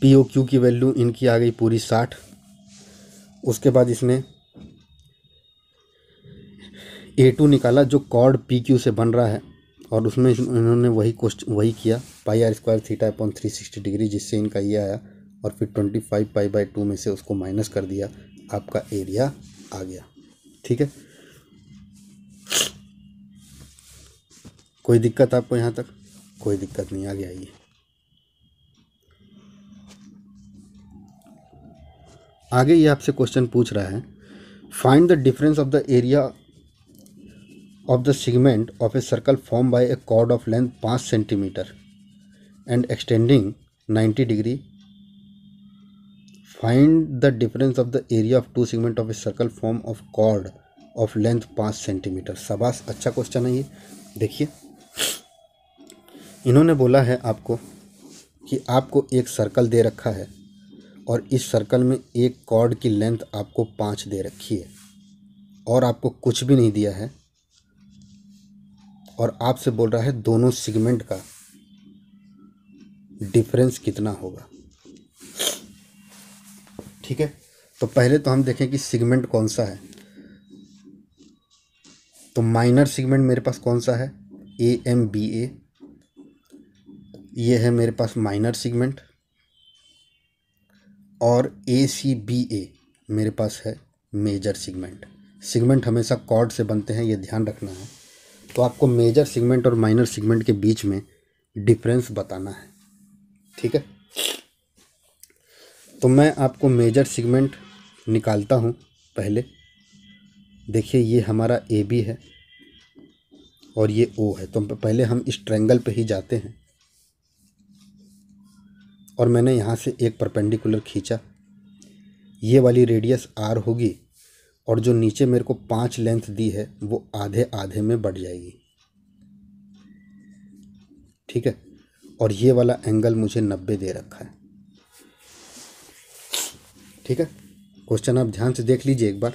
पी ओ क्यू की वैल्यू इनकी आ गई पूरी साठ उसके बाद इसने ए टू निकाला जो कॉर्ड पी क्यू से बन रहा है और उसमें इन्होंने वही क्वेश्चन वही किया pi are square theta upon three sixty degree जिससे इनका ये आया और फिर twenty five pi by two में से उसको माइनस कर दिया आपका एरिया आ गया ठीक है कोई दिक्कत आपको यहाँ तक कोई दिक्कत नहीं आगे आइए आगे ये आपसे क्वेश्चन पूछ रहा है find the difference of the area of the segment of a circle form by a chord of length पाँच centimetre and extending ninety degree find the difference of the area of two segment of a circle form of chord of length पाँच centimetre सबास अच्छा question है ये देखिए इन्होंने बोला है आपको कि आपको एक सर्कल दे रखा है और इस सर्कल में एक कॉर्ड की लेंथ आपको पाँच दे रखी है और आपको कुछ भी नहीं दिया है और आपसे बोल रहा है दोनों सिगमेंट का डिफरेंस कितना होगा ठीक है तो पहले तो हम देखें कि सिगमेंट कौन सा है तो माइनर सिगमेंट मेरे पास कौन सा है ए एम बी ए ये है मेरे पास माइनर सेगमेंट और ए सी बी ए मेरे पास है मेजर सेगमेंट सेगमेंट हमेशा कॉर्ड से बनते हैं ये ध्यान रखना है तो आपको मेजर सेगमेंट और माइनर सेगमेंट के बीच में डिफरेंस बताना है ठीक है तो मैं आपको मेजर सेगमेंट निकालता हूँ पहले देखिए ये हमारा ए बी है और ये ओ है तो पहले हम इस ट्रैंगल पे ही जाते हैं और मैंने यहाँ से एक परपेंडिकुलर खींचा ये वाली रेडियस आर होगी और जो नीचे मेरे को पांच लेंथ दी है वो आधे आधे में बढ़ जाएगी ठीक है और ये वाला एंगल मुझे नब्बे दे रखा है ठीक है क्वेश्चन आप ध्यान से देख लीजिए एक बार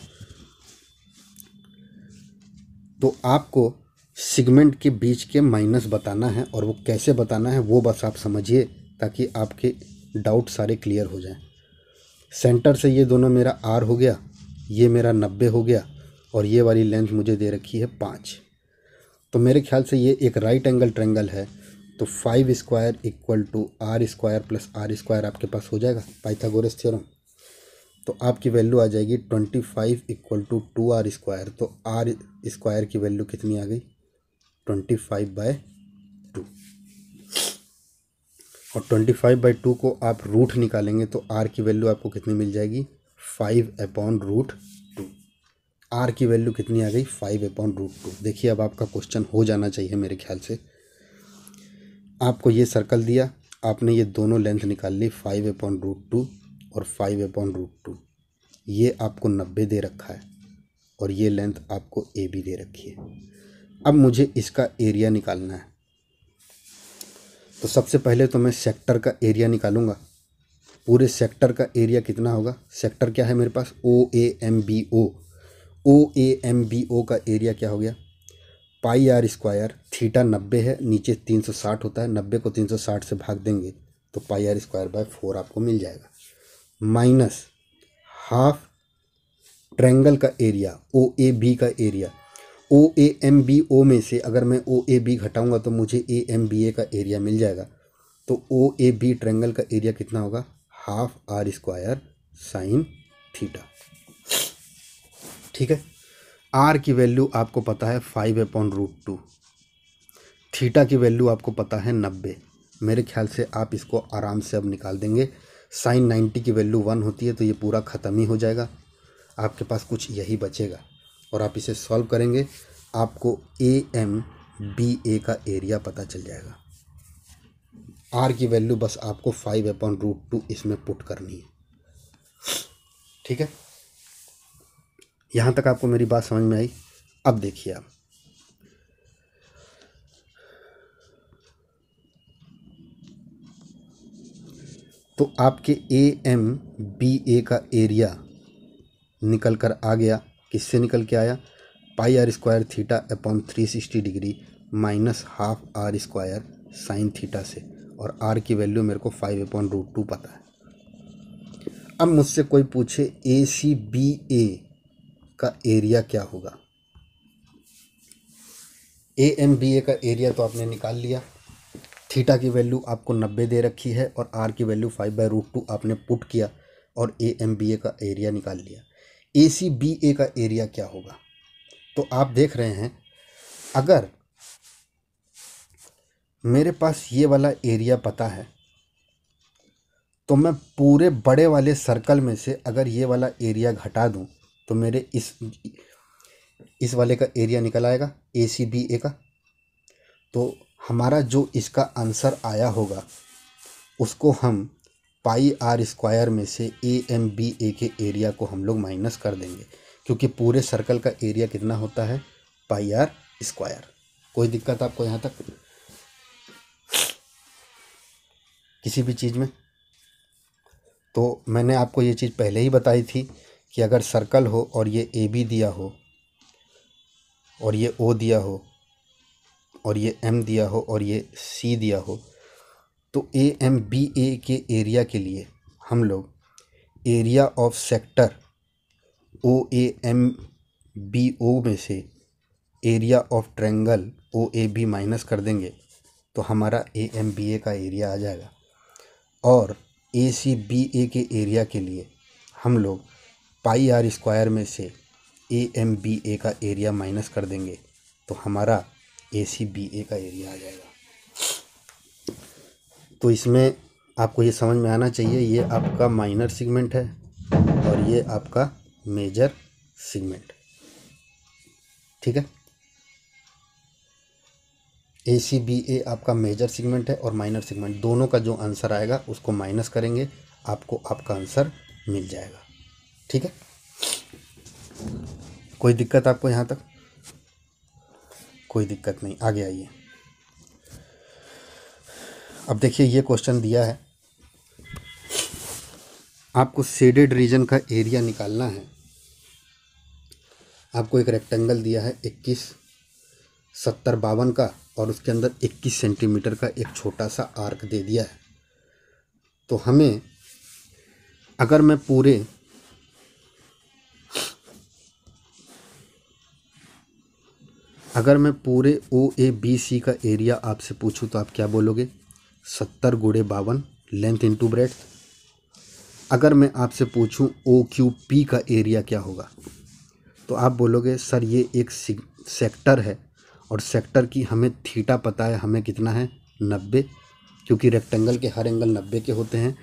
तो आपको सिगमेंट के बीच के माइनस बताना है और वो कैसे बताना है वो बस आप समझिए ताकि आपके डाउट सारे क्लियर हो जाएं सेंटर से ये दोनों मेरा आर हो गया ये मेरा नब्बे हो गया और ये वाली लेंथ मुझे दे रखी है पाँच तो मेरे ख्याल से ये एक राइट एंगल ट्रेंगल है तो five square equal to R square plus R square आपके पास हो जाएगा पाइथागोरस थ्योरम तो आपकी वैल्यू आ जाएगी twenty five equal to two R square तो आर स्क्वायर की वैल्यू कितनी आ गई ट्वेंटी फाइव बाय और ट्वेंटी फाइव बाई टू को आप रूट निकालेंगे तो आर की वैल्यू आपको कितनी मिल जाएगी five upon root two R की वैल्यू कितनी आ गई फाइव अपॉन रूट टू देखिए अब आपका क्वेश्चन हो जाना चाहिए मेरे ख्याल से आपको ये सर्कल दिया आपने ये दोनों लेंथ निकाल ली फाइव अपॉन रूट टू और फाइव अपॉन रूट टू ये आपको नब्बे दे रखा है और ये लेंथ आपको ए बी दे रखी है अब मुझे इसका एरिया निकालना है तो सबसे पहले तो मैं सेक्टर का एरिया निकालूंगा पूरे सेक्टर का एरिया कितना होगा सेक्टर क्या है मेरे पास O A M B O O A M B O का एरिया क्या हो गया पाई आर स्क्वायर थीटा नब्बे है नीचे तीन सौ साठ होता है नब्बे को तीन सौ साठ से भाग देंगे तो pi are square by four आपको मिल जाएगा माइनस हाफ ट्रैंगल का एरिया ओ ए बी का area O A M B O में से अगर मैं ओ ए बी घटाऊँगा तो मुझे ए एम बी ए का एरिया मिल जाएगा तो ओ ए बी ट्रेंगल का एरिया कितना होगा half R square sine theta ठीक है आर की वैल्यू आपको पता है five upon root two theta की वैल्यू आपको पता है नब्बे मेरे ख्याल से आप इसको आराम से अब निकाल देंगे साइन नाइन्टी की वैल्यू वन होती है तो ये पूरा ख़त्म ही हो जाएगा आपके पास कुछ यही बचेगा और आप इसे सॉल्व करेंगे आपको ए एम बी ए का एरिया पता चल जाएगा आर की वैल्यू बस आपको फाइव अपॉन रूट टू इसमें पुट करनी है ठीक है यहाँ तक आपको मेरी बात समझ में आई अब देखिए आप तो आपके ए एम बी ए का एरिया निकल कर आ गया इससे निकल के आया pi are square theta upon three sixty degree minus half R square sine theta से और आर की वैल्यू मेरे को फाइव अपॉन रूट टू पता है अब मुझसे कोई पूछे ए सी बी ए का एरिया क्या होगा ए एम बी ए का एरिया तो आपने निकाल लिया थीटा की वैल्यू आपको नब्बे दे रखी है और आर की value five by root two आपने पुट किया और ए एम बी ए का एरिया निकाल लिया ए सी बी ए का एरिया क्या होगा तो आप देख रहे हैं अगर मेरे पास ये वाला एरिया पता है तो मैं पूरे बड़े वाले सर्कल में से अगर ये वाला एरिया घटा दूं तो मेरे इस इस वाले का एरिया निकल आएगा ए सी बी ए का तो हमारा जो इसका आंसर आया होगा उसको हम पाई आर स्क्वायर में से ए एम बी ए के एरिया को हम लोग माइनस कर देंगे क्योंकि पूरे सर्कल का एरिया कितना होता है पाई आर स्क्वायर कोई दिक्कत आपको यहाँ तक किसी भी चीज़ में तो मैंने आपको ये चीज़ पहले ही बताई थी कि अगर सर्कल हो और ये ए बी दिया हो और ये ओ दिया हो और ये एम दिया हो और ये सी दिया हो तो ए एम बी ए के एरिया के लिए हम लोग area of sector O A M B O में से area of triangle O A B minus कर देंगे तो हमारा ए एम बी ए का एरिया आ जाएगा और ए सी बी ए के एरिया के लिए हम लोग पाई आर स्क्वायर में से ए एम बी ए का एरिया माइनस कर देंगे तो हमारा ए सी बी ए का एरिया आ जाएगा तो इसमें आपको ये समझ में आना चाहिए ये आपका माइनर सिगमेंट है और ये आपका मेजर सिगमेंट ठीक है ए सी बी ए आपका मेजर सिगमेंट है और माइनर सिगमेंट दोनों का जो आंसर आएगा उसको माइनस करेंगे आपको आपका आंसर मिल जाएगा ठीक है कोई दिक्कत आपको यहाँ तक कोई दिक्कत नहीं आगे आइए अब देखिए ये क्वेश्चन दिया है आपको सेडेड रीजन का एरिया निकालना है आपको एक रेक्टेंगल दिया है 21 सत्तर बावन का और उसके अंदर 21 सेंटीमीटर का एक छोटा सा आर्क दे दिया है तो हमें अगर मैं पूरे अगर मैं पूरे ओ ए बी सी का एरिया आपसे पूछूं तो आप क्या बोलोगे सत्तर गुड़े बावन लेंथ टू ब्रेथ अगर मैं आपसे पूछूं ओ क्यू पी का एरिया क्या होगा तो आप बोलोगे सर ये एक सेक्टर है और सेक्टर की हमें थीटा पता है हमें कितना है नब्बे क्योंकि रेक्टेंगल के हर एंगल नब्बे के होते हैं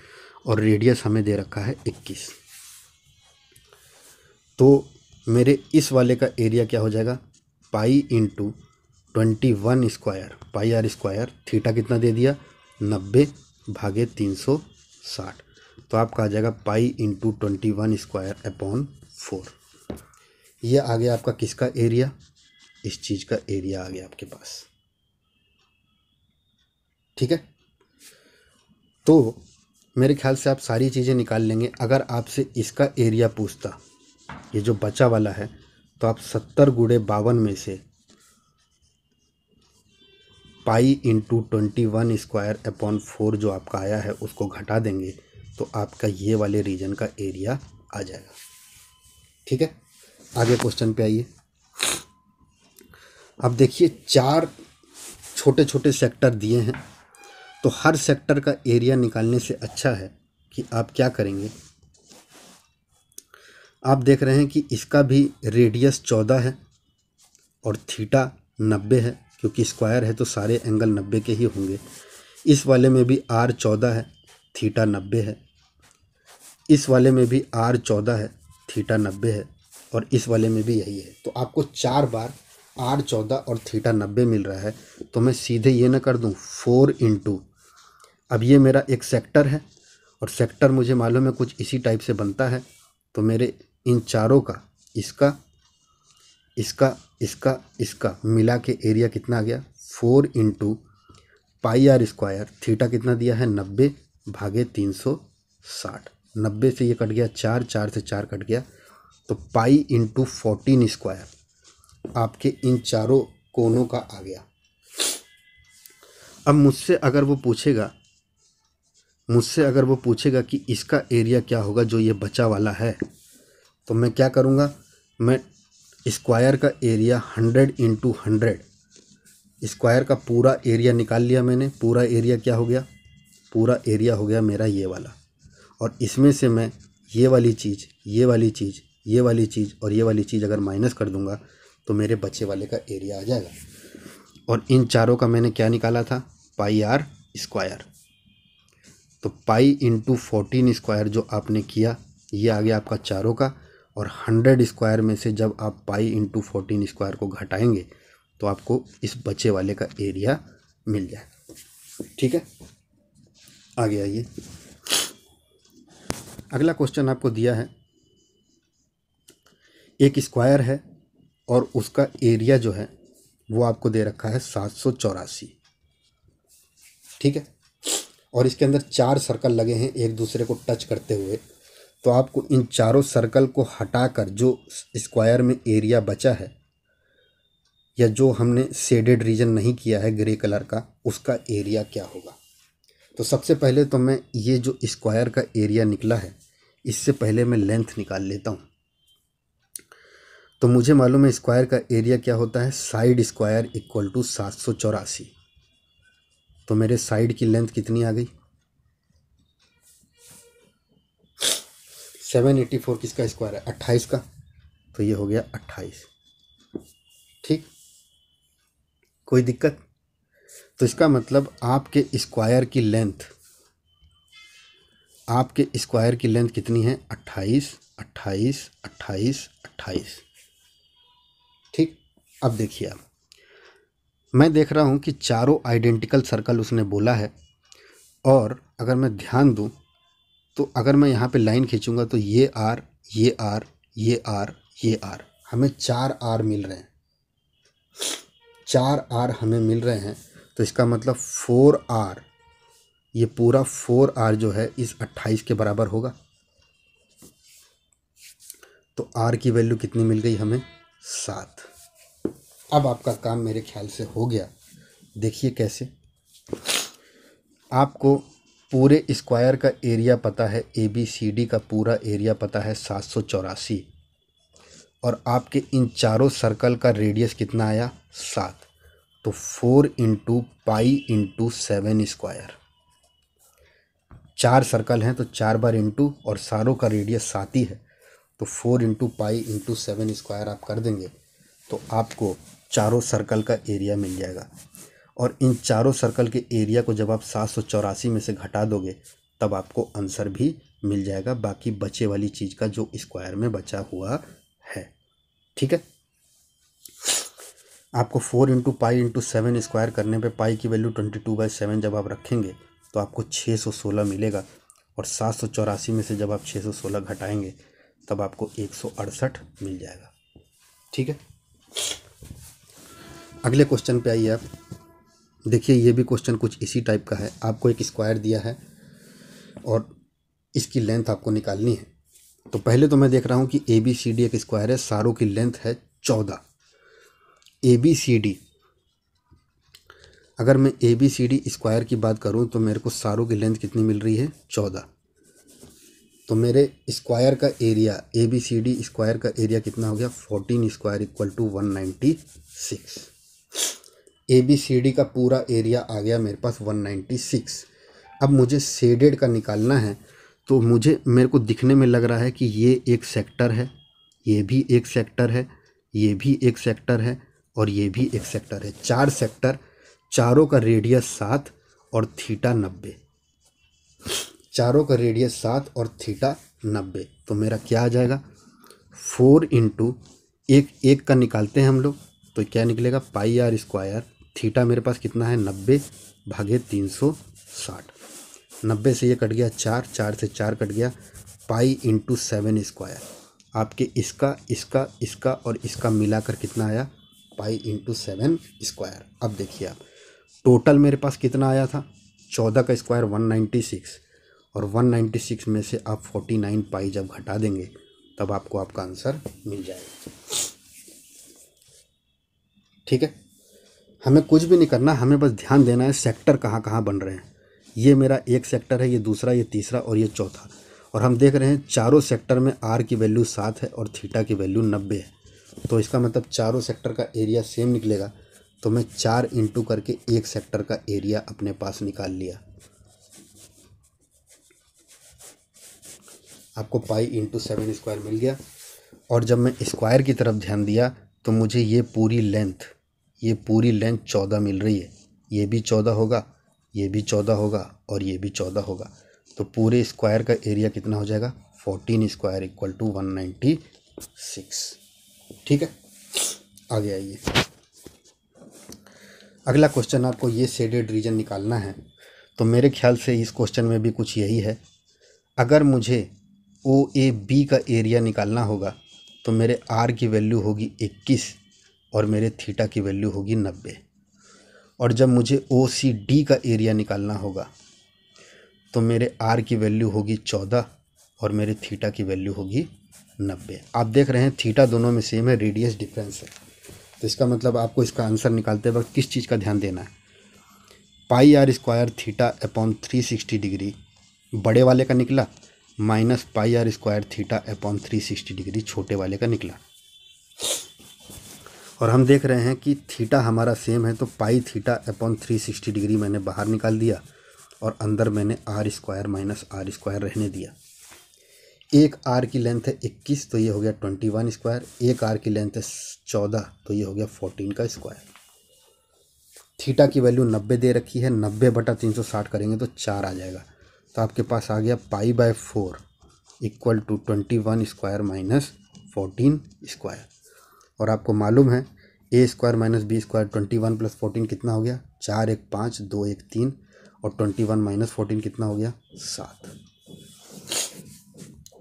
और रेडियस हमें दे रखा है इक्कीस तो मेरे इस वाले का एरिया क्या हो जाएगा pi into twenty one square pi are square theta कितना दे दिया नब्बे भागे तीन सौ साठ तो आपका आ जाएगा pi into twenty one square upon four ये आ गया आपका किसका एरिया इस चीज़ का एरिया आ गया आपके पास ठीक है तो मेरे ख्याल से आप सारी चीज़ें निकाल लेंगे अगर आपसे इसका एरिया पूछता ये जो बचा वाला है तो आप सत्तर गुड़े बावन में से pi into twenty one square upon four जो आपका आया है उसको घटा देंगे तो आपका ये वाले रीजन का एरिया आ जाएगा ठीक है आगे क्वेश्चन पे आइए अब देखिए चार छोटे छोटे सेक्टर दिए हैं तो हर सेक्टर का एरिया निकालने से अच्छा है कि आप क्या करेंगे आप देख रहे हैं कि इसका भी रेडियस चौदह है और थीटा नब्बे है क्योंकि स्क्वायर है तो सारे एंगल नब्बे के ही होंगे इस वाले में भी आर चौदह है थीटा नब्बे है इस वाले में भी आर चौदह है थीटा नब्बे है और इस वाले में भी यही है तो आपको चार बार आर चौदह और थीटा नब्बे मिल रहा है तो मैं सीधे ये ना कर दूँ फोर इंटू अब ये मेरा एक सेक्टर है और सेक्टर मुझे मालूम है कुछ इसी टाइप से बनता है तो मेरे इन चारों का इसका इसका इसका इसका मिला के एरिया कितना आ गया four into pi are square theta कितना दिया है नब्बे भागे तीन सौ साठ नब्बे से ये कट गया चार चार से चार कट गया तो पाई इंटू फोर्टीन स्क्वायर आपके इन चारों कोनों का आ गया अब मुझसे अगर वो पूछेगा मुझसे अगर वो पूछेगा कि इसका एरिया क्या होगा जो ये बचा वाला है तो मैं क्या करूँगा मैं स्क्वायर का area hundred into hundred square का पूरा एरिया निकाल लिया मैंने पूरा एरिया क्या हो गया पूरा एरिया हो गया मेरा ये वाला और इसमें से मैं ये वाली चीज़ ये वाली चीज़ ये वाली चीज़ और ये वाली चीज़ अगर माइनस कर दूंगा तो मेरे बच्चे वाले का एरिया आ जाएगा और इन चारों का मैंने क्या निकाला था पाई आर स्क्वायर तो पाई इंटू फोर्टीन स्क्वायर जो आपने किया ये आ गया आपका चारों का और हंड्रेड स्क्वायर में से जब आप पाई इंटू फोर्टीन स्क्वायर को घटाएंगे तो आपको इस बचे वाले का एरिया मिल जाए ठीक है आगे आइए अगला क्वेश्चन आपको दिया है एक स्क्वायर है और उसका एरिया जो है वो आपको दे रखा है सात सौ चौरासी ठीक है और इसके अंदर चार सर्कल लगे हैं एक दूसरे को टच करते हुए तो आपको इन चारों सर्कल को हटाकर जो स्क्वायर में एरिया बचा है या जो हमने सेडेड रीजन नहीं किया है ग्रे कलर का उसका एरिया क्या होगा तो सबसे पहले तो मैं ये जो स्क्वायर का एरिया निकला है इससे पहले मैं लेंथ निकाल लेता हूँ तो मुझे मालूम है स्क्वायर का एरिया क्या होता है साइड स्क्वायर इक्वल टू सात सौ चौरासी तो मेरे साइड की लेंथ कितनी आ गई सेवन एटी फोर किसका स्क्वायर है अट्ठाईस का तो ये हो गया अट्ठाईस ठीक कोई दिक्कत तो इसका मतलब आपके स्क्वायर की लेंथ आपके स्क्वायर की लेंथ कितनी है अट्ठाईस अट्ठाईस अट्ठाईस अट्ठाईस ठीक अब देखिए आप मैं देख रहा हूँ कि चारों आइडेंटिकल सर्कल उसने बोला है और अगर मैं ध्यान दूँ तो अगर मैं यहाँ पे लाइन खींचूँगा तो ये आर ये आर ये आर ये आर हमें चार आर मिल रहे हैं चार आर हमें मिल रहे हैं तो इसका मतलब फोर आर ये पूरा फोर आर जो है इस अट्ठाईस के बराबर होगा तो आर की वैल्यू कितनी मिल गई हमें सात अब आपका काम मेरे ख्याल से हो गया देखिए कैसे आपको पूरे स्क्वायर का एरिया पता है ए बी सी डी का पूरा एरिया पता है सात सौ चौरासी और आपके इन चारों सर्कल का रेडियस कितना आया सात तो four into pi into seven square चार सर्कल हैं तो चार बार इंटू और सारों का रेडियस सात ही है तो four into pi into seven square आप कर देंगे तो आपको चारों सर्कल का एरिया मिल जाएगा और इन चारों सर्कल के एरिया को जब आप सात में से घटा दोगे तब आपको आंसर भी मिल जाएगा बाकी बचे वाली चीज़ का जो स्क्वायर में बचा हुआ है ठीक है आपको four into pi into seven square करने पे पाई की value twenty two by seven जब आप रखेंगे तो आपको छः सौ सोलह मिलेगा और सात सौ चौरासी में से जब आप छः सौ सोलह घटाएँगे तब आपको एक सौ अड़सठ मिल जाएगा ठीक है अगले क्वेश्चन पे आइए आप देखिए ये भी क्वेश्चन कुछ इसी टाइप का है आपको एक स्क्वायर दिया है और इसकी लेंथ आपको निकालनी है तो पहले तो मैं देख रहा हूँ कि ए बी सी डी एक स्क्वायर है सारों की लेंथ है चौदह ए बी सी डी अगर मैं A B C D square की बात करूँ तो मेरे को सारों की लेंथ कितनी मिल रही है चौदह तो मेरे स्क्वायर का area A B C D square का एरिया कितना हो गया fourteen square equal to one ninety six A B C D का पूरा एरिया आ गया मेरे पास 196 अब मुझे सेडेड का निकालना है तो मुझे मेरे को दिखने में लग रहा है कि ये एक सेक्टर है ये भी एक सेक्टर है ये भी एक सेक्टर है और ये भी एक सेक्टर है चार सेक्टर चारों का रेडियस सात और थीटा नब्बे चारों का रेडियस सात और थीटा नब्बे तो मेरा क्या आ जाएगा फोर इंटू एक एक का निकालते हैं हम लोग तो क्या निकलेगा पाई आर स्क्वायर थीटा मेरे पास कितना है नब्बे भागे तीन सौ साठ नब्बे से ये कट गया चार चार से चार कट गया पाई इंटू सेवन स्क्वायर आपके इसका इसका इसका और इसका मिलाकर कितना आया पाई इंटू सेवन स्क्वायर अब देखिए आप टोटल मेरे पास कितना आया था चौदह का स्क्वायर वन नाइन्टी सिक्स और वन नाइन्टी सिक्स में से आप फोर्टी नाइन पाई जब घटा देंगे तब आपको आपका आंसर मिल जाएगा ठीक है हमें कुछ भी नहीं करना हमें बस ध्यान देना है सेक्टर कहाँ कहाँ बन रहे हैं ये मेरा एक सेक्टर है ये दूसरा ये तीसरा और ये चौथा और हम देख रहे हैं चारों सेक्टर में आर की वैल्यू सात है और थीटा की वैल्यू नब्बे है तो इसका मतलब चारों सेक्टर का एरिया सेम निकलेगा तो मैं चार इंटू करके एक सेक्टर का एरिया अपने पास निकाल लिया आपको पाई इंटू सेवन स्क्वायर मिल गया और जब मैं स्क्वायर की तरफ ध्यान दिया तो मुझे ये पूरी लेंथ ये पूरी लेंथ चौदह मिल रही है ये भी चौदह होगा ये भी चौदह होगा और ये भी चौदह होगा तो पूरे स्क्वायर का एरिया कितना हो जाएगा fourteen square equal to one ninety six ठीक है आगे आइए अगला क्वेश्चन आपको ये सेडेड रीजन निकालना है तो मेरे ख्याल से इस क्वेश्चन में भी कुछ यही है अगर मुझे ओ ए बी का एरिया निकालना होगा तो मेरे आर की वैल्यू होगी इक्कीस और मेरे थीटा की वैल्यू होगी नब्बे और जब मुझे ओ सी डी का एरिया निकालना होगा तो मेरे आर की वैल्यू होगी चौदह और मेरे थीटा की वैल्यू होगी नब्बे आप देख रहे हैं थीटा दोनों में सेम है रेडियस डिफरेंस है तो इसका मतलब आपको इसका आंसर निकालते वक्त किस चीज़ का ध्यान देना है pi are square theta upon three sixty degree बड़े वाले का निकला minus pi are square theta upon three sixty degree छोटे वाले का निकला और हम देख रहे हैं कि थीटा हमारा सेम है तो pi theta upon three sixty degree मैंने बाहर निकाल दिया और अंदर मैंने R square minus R square रहने दिया एक आर की लेंथ है इक्कीस तो ये हो गया ट्वेंटी वन स्क्वायर एक आर की लेंथ है चौदह तो ये हो गया फोर्टीन का स्क्वायर थीटा की वैल्यू नब्बे दे रखी है नब्बे बटा तीन सौ साठ करेंगे तो चार आ जाएगा तो आपके पास आ गया pi by four equal to twenty one square minus fourteen square और आपको मालूम है A square minus B square twenty one plus fourteen कितना हो गया चार एक पाँच दो एक तीन और ट्वेंटी वन माइनस फोर्टीन कितना हो गया सात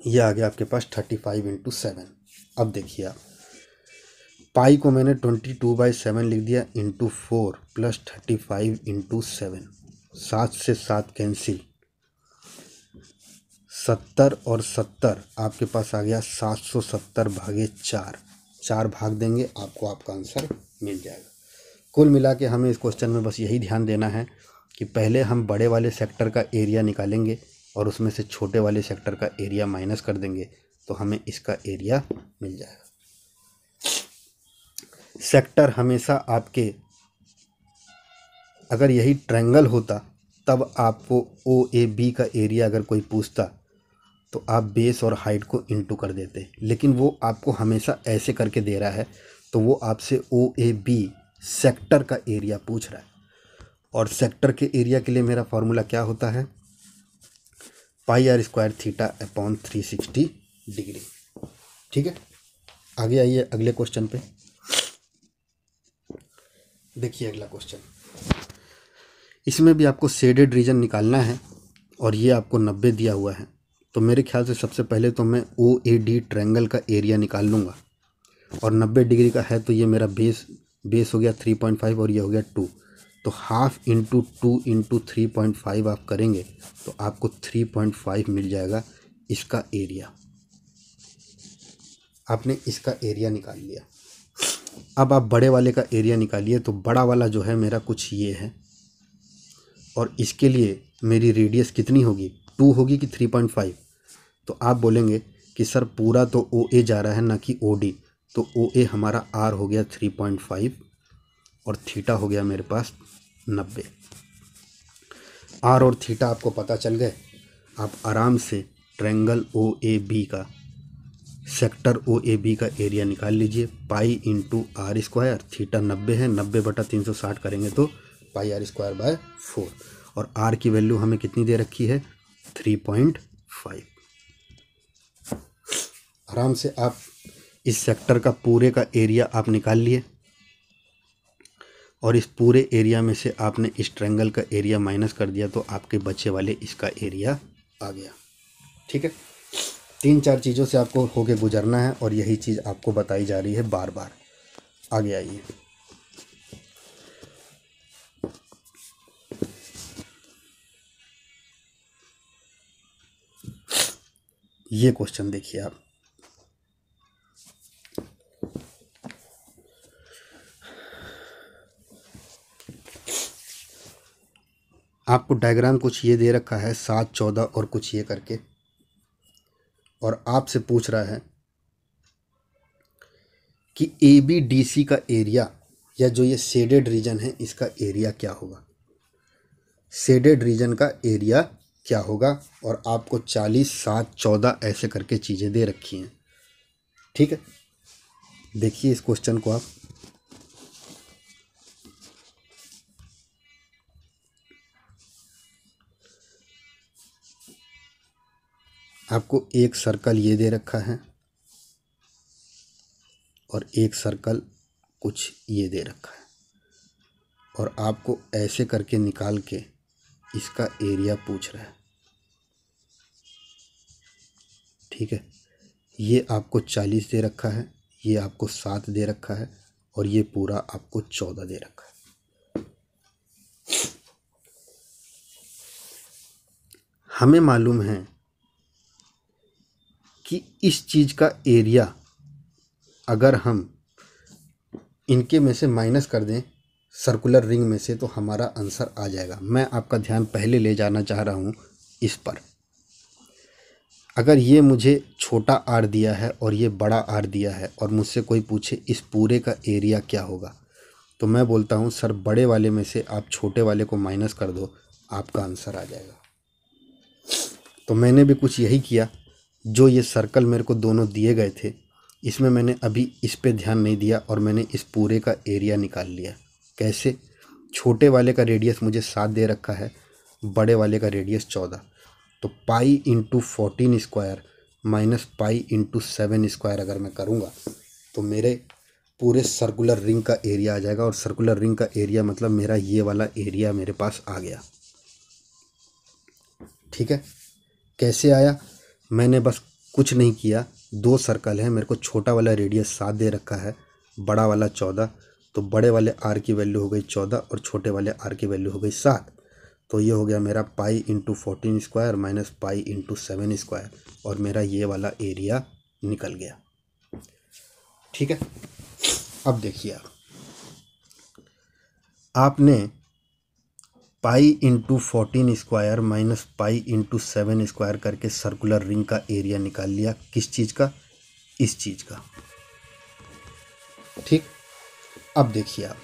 यह आ गया आपके पास थर्टी फाइव इंटू सेवन अब देखिए आप पाई को मैंने ट्वेंटी टू बाई सेवन लिख दिया into four plus thirty five into seven सात से सात कैंसिल सत्तर और सत्तर आपके पास आ गया सात सौ सत्तर भागे चार चार भाग देंगे आपको आपका आंसर मिल जाएगा कुल मिला के हमें इस क्वेश्चन में बस यही ध्यान देना है कि पहले हम बड़े वाले सेक्टर का एरिया निकालेंगे और उसमें से छोटे वाले सेक्टर का एरिया माइनस कर देंगे तो हमें इसका एरिया मिल जाएगा सेक्टर हमेशा आपके अगर यही ट्रैंगल होता तब आपको ओ ए बी का एरिया अगर कोई पूछता तो आप बेस और हाइट को इंटू कर देते लेकिन वो आपको हमेशा ऐसे करके दे रहा है तो वो आपसे ओ ए बी सेक्टर का एरिया पूछ रहा है और सेक्टर के एरिया के लिए मेरा फार्मूला क्या होता है pi are square theta upon three sixty degree ठीक है आगे आइए अगले क्वेश्चन पे देखिए अगला क्वेश्चन इसमें भी आपको सेडेड रीजन निकालना है और ये आपको नब्बे दिया हुआ है तो मेरे ख्याल से सबसे पहले तो मैं ओ ए डी ट्रैंगल का एरिया निकाल लूँगा और 90 डिग्री का है तो ये मेरा बेस बेस हो गया 3.5 और ये हो गया 2 तो half into two into three point five आप करेंगे तो आपको थ्री पॉइंट फाइव मिल जाएगा इसका एरिया आपने इसका एरिया निकाल लिया अब आप बड़े वाले का एरिया निकालिए तो बड़ा वाला जो है मेरा कुछ ये है और इसके लिए मेरी रेडियस कितनी होगी टू होगी कि थ्री पॉइंट फाइव तो आप बोलेंगे कि सर पूरा तो ओ ए जा रहा है ना कि ओ डी तो ओ ए हमारा आर हो गया थ्री पॉइंट फाइव और थीटा हो गया मेरे पास नब्बे आर और थीटा आपको पता चल गए आप आराम से ट्रेंगल ओ ए बी का सेक्टर ओ ए बी का एरिया निकाल लीजिए pi into R square theta नब्बे है नब्बे बटा तीन सौ साठ करेंगे तो pi are square by four और आर की वैल्यू हमें कितनी दे रखी है थ्री पॉइंट फाइव आराम से आप इस सेक्टर का पूरे का एरिया आप निकाल लिए और इस पूरे एरिया में से आपने इस ट्रैंगल का एरिया माइनस कर दिया तो आपके बच्चे वाले इसका एरिया आ गया ठीक है तीन चार चीज़ों से आपको होके गुजरना है और यही चीज़ आपको बताई जा रही है बार बार आगे आइए ये क्वेश्चन देखिए आप आपको डायग्राम कुछ ये दे रखा है सात चौदह और कुछ ये करके और आपसे पूछ रहा है कि ए बी डी सी का एरिया या जो ये शेडेड रीजन है इसका एरिया क्या होगा सेडेड रीजन का एरिया क्या होगा और आपको चालीस सात चौदह ऐसे करके चीज़ें दे रखी हैं ठीक है देखिए इस क्वेश्चन को आप आपको एक सर्कल ये दे रखा है और एक सर्कल कुछ ये दे रखा है और आपको ऐसे करके निकाल के इसका एरिया पूछ रहा है ठीक है ये आपको चालीस दे रखा है ये आपको सात दे रखा है और ये पूरा आपको चौदह दे रखा है हमें मालूम है कि इस चीज़ का एरिया अगर हम इनके में से माइनस कर दें सर्कुलर रिंग में से तो हमारा आंसर आ जाएगा मैं आपका ध्यान पहले ले जाना चाह रहा हूँ इस पर अगर ये मुझे छोटा आर दिया है और ये बड़ा आर दिया है और मुझसे कोई पूछे इस पूरे का एरिया क्या होगा तो मैं बोलता हूँ सर बड़े वाले में से आप छोटे वाले को माइनस कर दो आपका आंसर आ जाएगा तो मैंने भी कुछ यही किया जो ये सर्कल मेरे को दोनों दिए गए थे इसमें मैंने अभी इस पे ध्यान नहीं दिया और मैंने इस पूरे का एरिया निकाल लिया कैसे छोटे वाले का रेडियस मुझे सात दे रखा है बड़े वाले का रेडियस चौदह तो pi into fourteen square minus pi into seven square अगर मैं करूँगा तो मेरे पूरे सर्कुलर रिंग का एरिया आ जाएगा और सर्कुलर रिंग का एरिया मतलब मेरा ये वाला एरिया मेरे पास आ गया ठीक है कैसे आया मैंने बस कुछ नहीं किया दो सर्कल है मेरे को छोटा वाला रेडियस सात दे रखा है बड़ा वाला चौदह तो बड़े वाले आर की वैल्यू हो गई चौदह और छोटे वाले आर की वैल्यू हो गई सात तो ये हो गया मेरा pi into fourteen square minus pi into seven square और मेरा ये वाला एरिया निकल गया ठीक है अब देखिए आपने pi into fourteen square minus pi into seven square करके सर्कुलर रिंग का एरिया निकाल लिया किस चीज़ का इस चीज़ का ठीक अब देखिए आप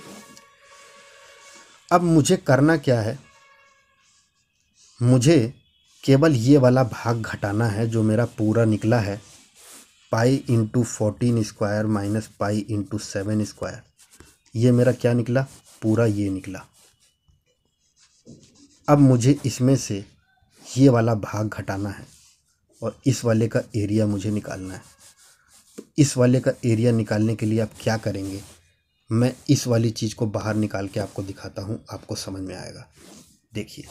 अब मुझे करना क्या है मुझे केवल ये वाला भाग घटाना है जो मेरा पूरा निकला है pi into fourteen square minus pi into seven square ये मेरा क्या निकला पूरा ये निकला अब मुझे इसमें से ये वाला भाग घटाना है और इस वाले का एरिया मुझे निकालना है तो इस वाले का एरिया निकालने के लिए आप क्या करेंगे मैं इस वाली चीज़ को बाहर निकाल के आपको दिखाता हूँ आपको समझ में आएगा देखिए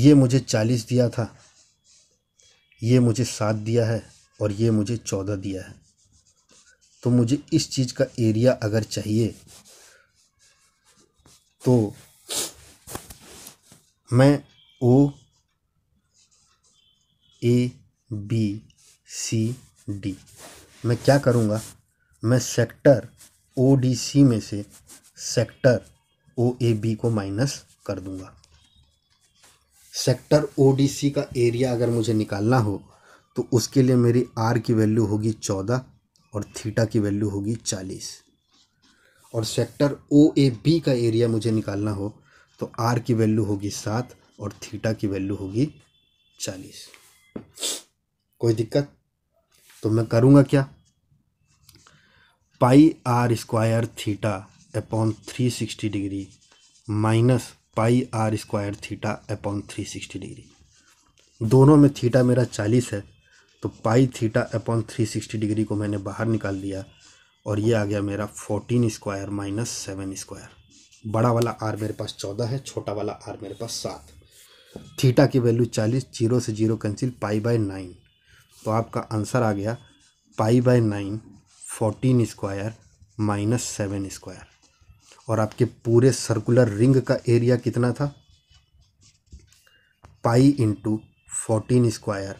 ये मुझे चालीस दिया था ये मुझे सात दिया है और ये मुझे चौदह दिया है तो मुझे इस चीज़ का एरिया अगर चाहिए तो मैं O A B C D मैं क्या करूँगा मैं सेक्टर ओ डी सी में से सेक्टर ओ ए बी को माइनस कर दूँगा सेक्टर ओ डी सी का एरिया अगर मुझे निकालना हो तो उसके लिए मेरी आर की वैल्यू होगी चौदह और थीटा की वैल्यू होगी चालीस और सेक्टर ओ ए बी का एरिया मुझे निकालना हो तो आर की वैल्यू होगी सात और थीटा की वैल्यू होगी चालीस कोई दिक्कत तो मैं करूँगा क्या pi are square theta upon three sixty degree minus pi are square theta upon three sixty degree दोनों में थीटा मेरा चालीस है तो pi theta upon three sixty degree को मैंने बाहर निकाल दिया और ये आ गया मेरा fourteen square minus seven square बड़ा वाला आर मेरे पास चौदह है छोटा वाला आर मेरे पास सात थीटा की वैल्यू चालीस जीरो से zero cancel pi by nine तो आपका आंसर आ गया pi by nine fourteen square minus seven square और आपके पूरे सर्कुलर रिंग का एरिया कितना था pi into fourteen square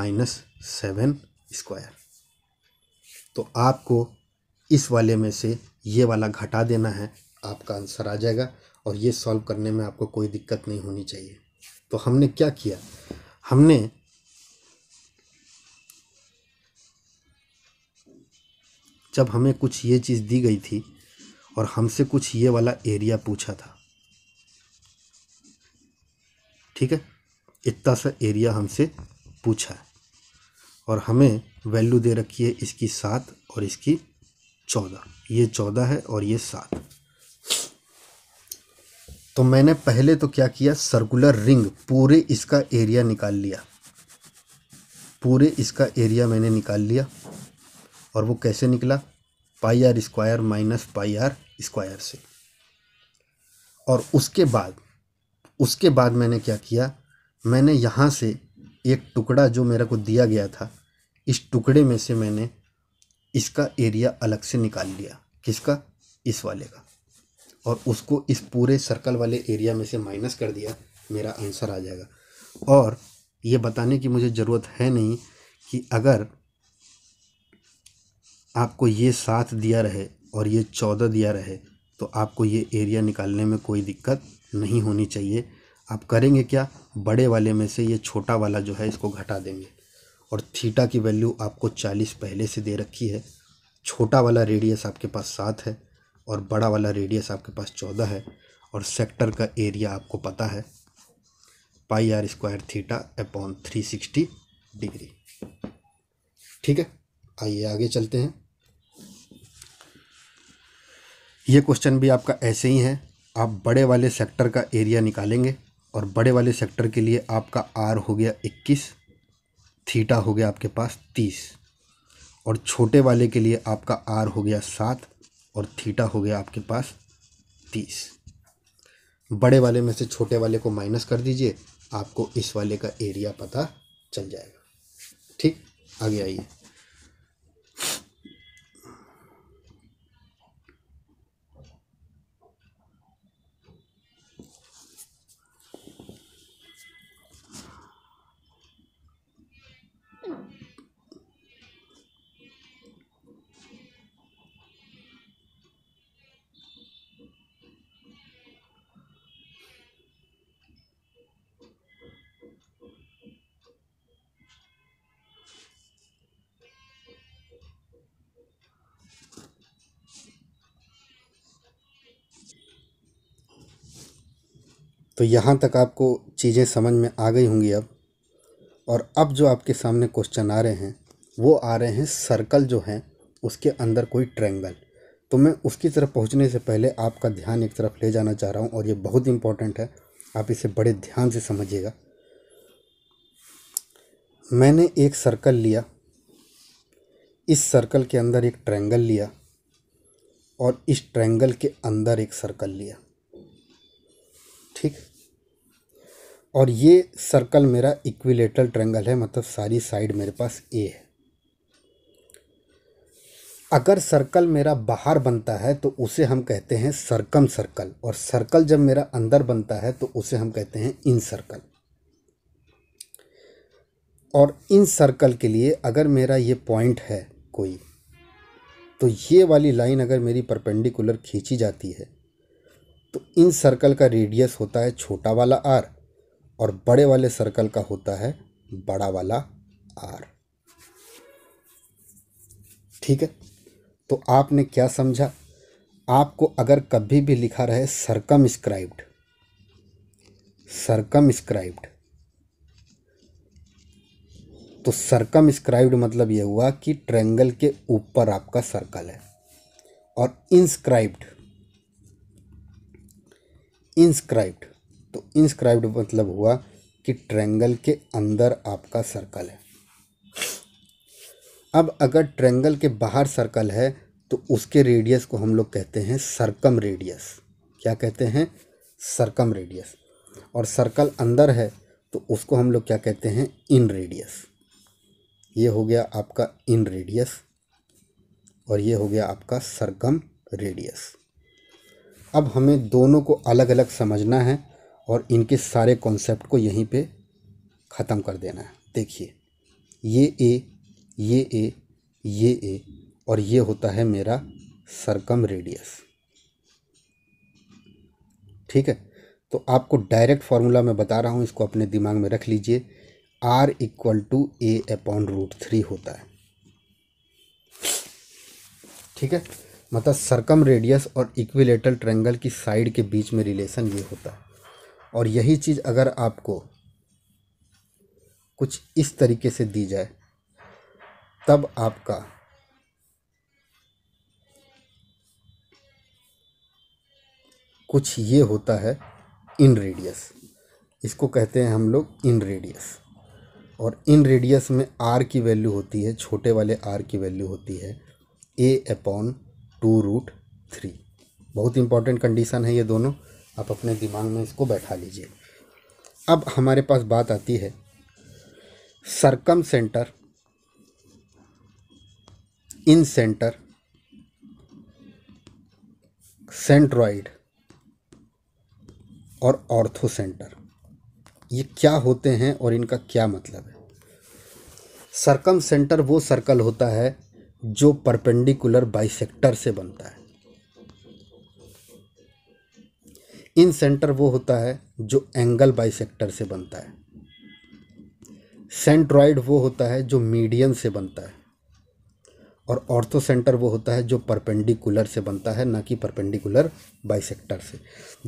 minus seven square तो आपको इस वाले में से ये वाला घटा देना है आपका आंसर आ जाएगा और ये सॉल्व करने में आपको कोई दिक्कत नहीं होनी चाहिए तो हमने क्या किया हमने जब हमें कुछ ये चीज़ दी गई थी और हमसे कुछ ये वाला एरिया पूछा था ठीक है इतना सा एरिया हमसे पूछा है और हमें वैल्यू दे रखी है इसकी सात और इसकी चौदह ये चौदह है और ये सात तो मैंने पहले तो क्या किया सर्कुलर रिंग पूरे इसका एरिया निकाल लिया पूरे इसका एरिया मैंने निकाल लिया और वो कैसे निकला pi are square minus pi are square से और उसके बाद उसके बाद मैंने क्या किया मैंने यहाँ से एक टुकड़ा जो मेरे को दिया गया था इस टुकड़े में से मैंने इसका एरिया अलग से निकाल लिया किसका इस वाले का और उसको इस पूरे सर्कल वाले एरिया में से माइनस कर दिया मेरा आंसर आ जाएगा और ये बताने की मुझे ज़रूरत है नहीं कि अगर आपको ये सात दिया रहे और ये चौदह दिया रहे तो आपको ये एरिया निकालने में कोई दिक्कत नहीं होनी चाहिए आप करेंगे क्या बड़े वाले में से ये छोटा वाला जो है इसको घटा देंगे और थीटा की वैल्यू आपको चालीस पहले से दे रखी है छोटा वाला रेडियस आपके पास सात है और बड़ा वाला रेडियस आपके पास चौदह है और सेक्टर का एरिया आपको पता है pi are square theta upon three sixty degree ठीक है आइए आगे चलते हैं ये क्वेश्चन भी आपका ऐसे ही है आप बड़े वाले सेक्टर का एरिया निकालेंगे और बड़े वाले सेक्टर के लिए आपका आर हो गया इक्कीस थीटा हो गया आपके पास तीस और छोटे वाले के लिए आपका आर हो गया सात और थीटा हो गया आपके पास तीस बड़े वाले में से छोटे वाले को माइनस कर दीजिए आपको इस वाले का एरिया पता चल जाएगा ठीक आगे आइए तो यहाँ तक आपको चीज़ें समझ में आ गई होंगी अब और अब जो आपके सामने क्वेश्चन आ रहे हैं वो आ रहे हैं सर्कल जो है उसके अंदर कोई ट्रैंगल तो मैं उसकी तरफ पहुँचने से पहले आपका ध्यान एक तरफ ले जाना चाह रहा हूँ और ये बहुत इम्पोर्टेंट है आप इसे बड़े ध्यान से समझिएगा मैंने एक सर्कल लिया इस सर्कल के अंदर एक ट्रैंगल लिया और इस ट्रैंगल के अंदर एक सर्कल लिया ठीक और ये सर्कल मेरा इक्विलेटरल ट्रेंगल है मतलब सारी साइड मेरे पास ए है अगर सर्कल मेरा बाहर बनता है तो उसे हम कहते हैं सर्कम सर्कल और सर्कल जब मेरा अंदर बनता है तो उसे हम कहते हैं इन सर्कल और इन सर्कल के लिए अगर मेरा ये पॉइंट है कोई तो ये वाली लाइन अगर मेरी परपेंडिकुलर खींची जाती है तो इन सर्कल का रेडियस होता है छोटा वाला आर और बड़े वाले सर्कल का होता है बड़ा वाला आर ठीक है तो आपने क्या समझा आपको अगर कभी भी लिखा रहे सरकम स्क्राइब्ड सरकम स्क्राइब्ड तो सरकम स्क्राइब्ड मतलब यह हुआ कि ट्रेंगल के ऊपर आपका सर्कल है और इंस्क्राइब्ड इंस्क्राइब्ड तो इंस्क्राइब्ड मतलब हुआ कि ट्रेंगल के अंदर आपका सर्कल है अब अगर ट्रेंगल के बाहर सर्कल है तो उसके रेडियस को हम लोग कहते हैं सर्कम रेडियस क्या कहते हैं सर्कम रेडियस और सर्कल अंदर है तो उसको हम लोग क्या कहते हैं इन रेडियस ये हो गया आपका इन रेडियस और ये हो गया आपका सरकम रेडियस अब हमें दोनों को अलग अलग समझना है और इनके सारे कॉन्सेप्ट को यहीं पे ख़त्म कर देना है देखिए ये ए ये ए ये ए और ये होता है मेरा सरकम रेडियस ठीक है तो आपको डायरेक्ट फार्मूला मैं बता रहा हूँ इसको अपने दिमाग में रख लीजिए R equal to A upon root three होता है ठीक है मतलब सरकम रेडियस और इक्विलेटरल ट्रेंगल की साइड के बीच में रिलेशन ये होता है और यही चीज़ अगर आपको कुछ इस तरीके से दी जाए तब आपका कुछ ये होता है इन रेडियस इसको कहते हैं हम लोग इन रेडियस और इन रेडियस में आर की वैल्यू होती है छोटे वाले आर की वैल्यू होती है A upon two root three बहुत इंपॉर्टेंट कंडीशन है ये दोनों आप अपने दिमाग में इसको बैठा लीजिए अब हमारे पास बात आती है circumcentre incentre centroid और ऑर्थो सेंटर ये क्या होते हैं और इनका क्या मतलब है सरकम सेंटर वो सर्कल होता है जो परपेंडिकुलर बाइसेक्टर से बनता है इन सेंटर वो होता है जो एंगल बाइसेक्टर से बनता है सेंट्रॉइड वो होता है जो मीडियन से बनता है और ऑर्थो सेंटर वो होता है जो परपेंडिकुलर से बनता है ना कि परपेंडिकुलर बाइसेक्टर से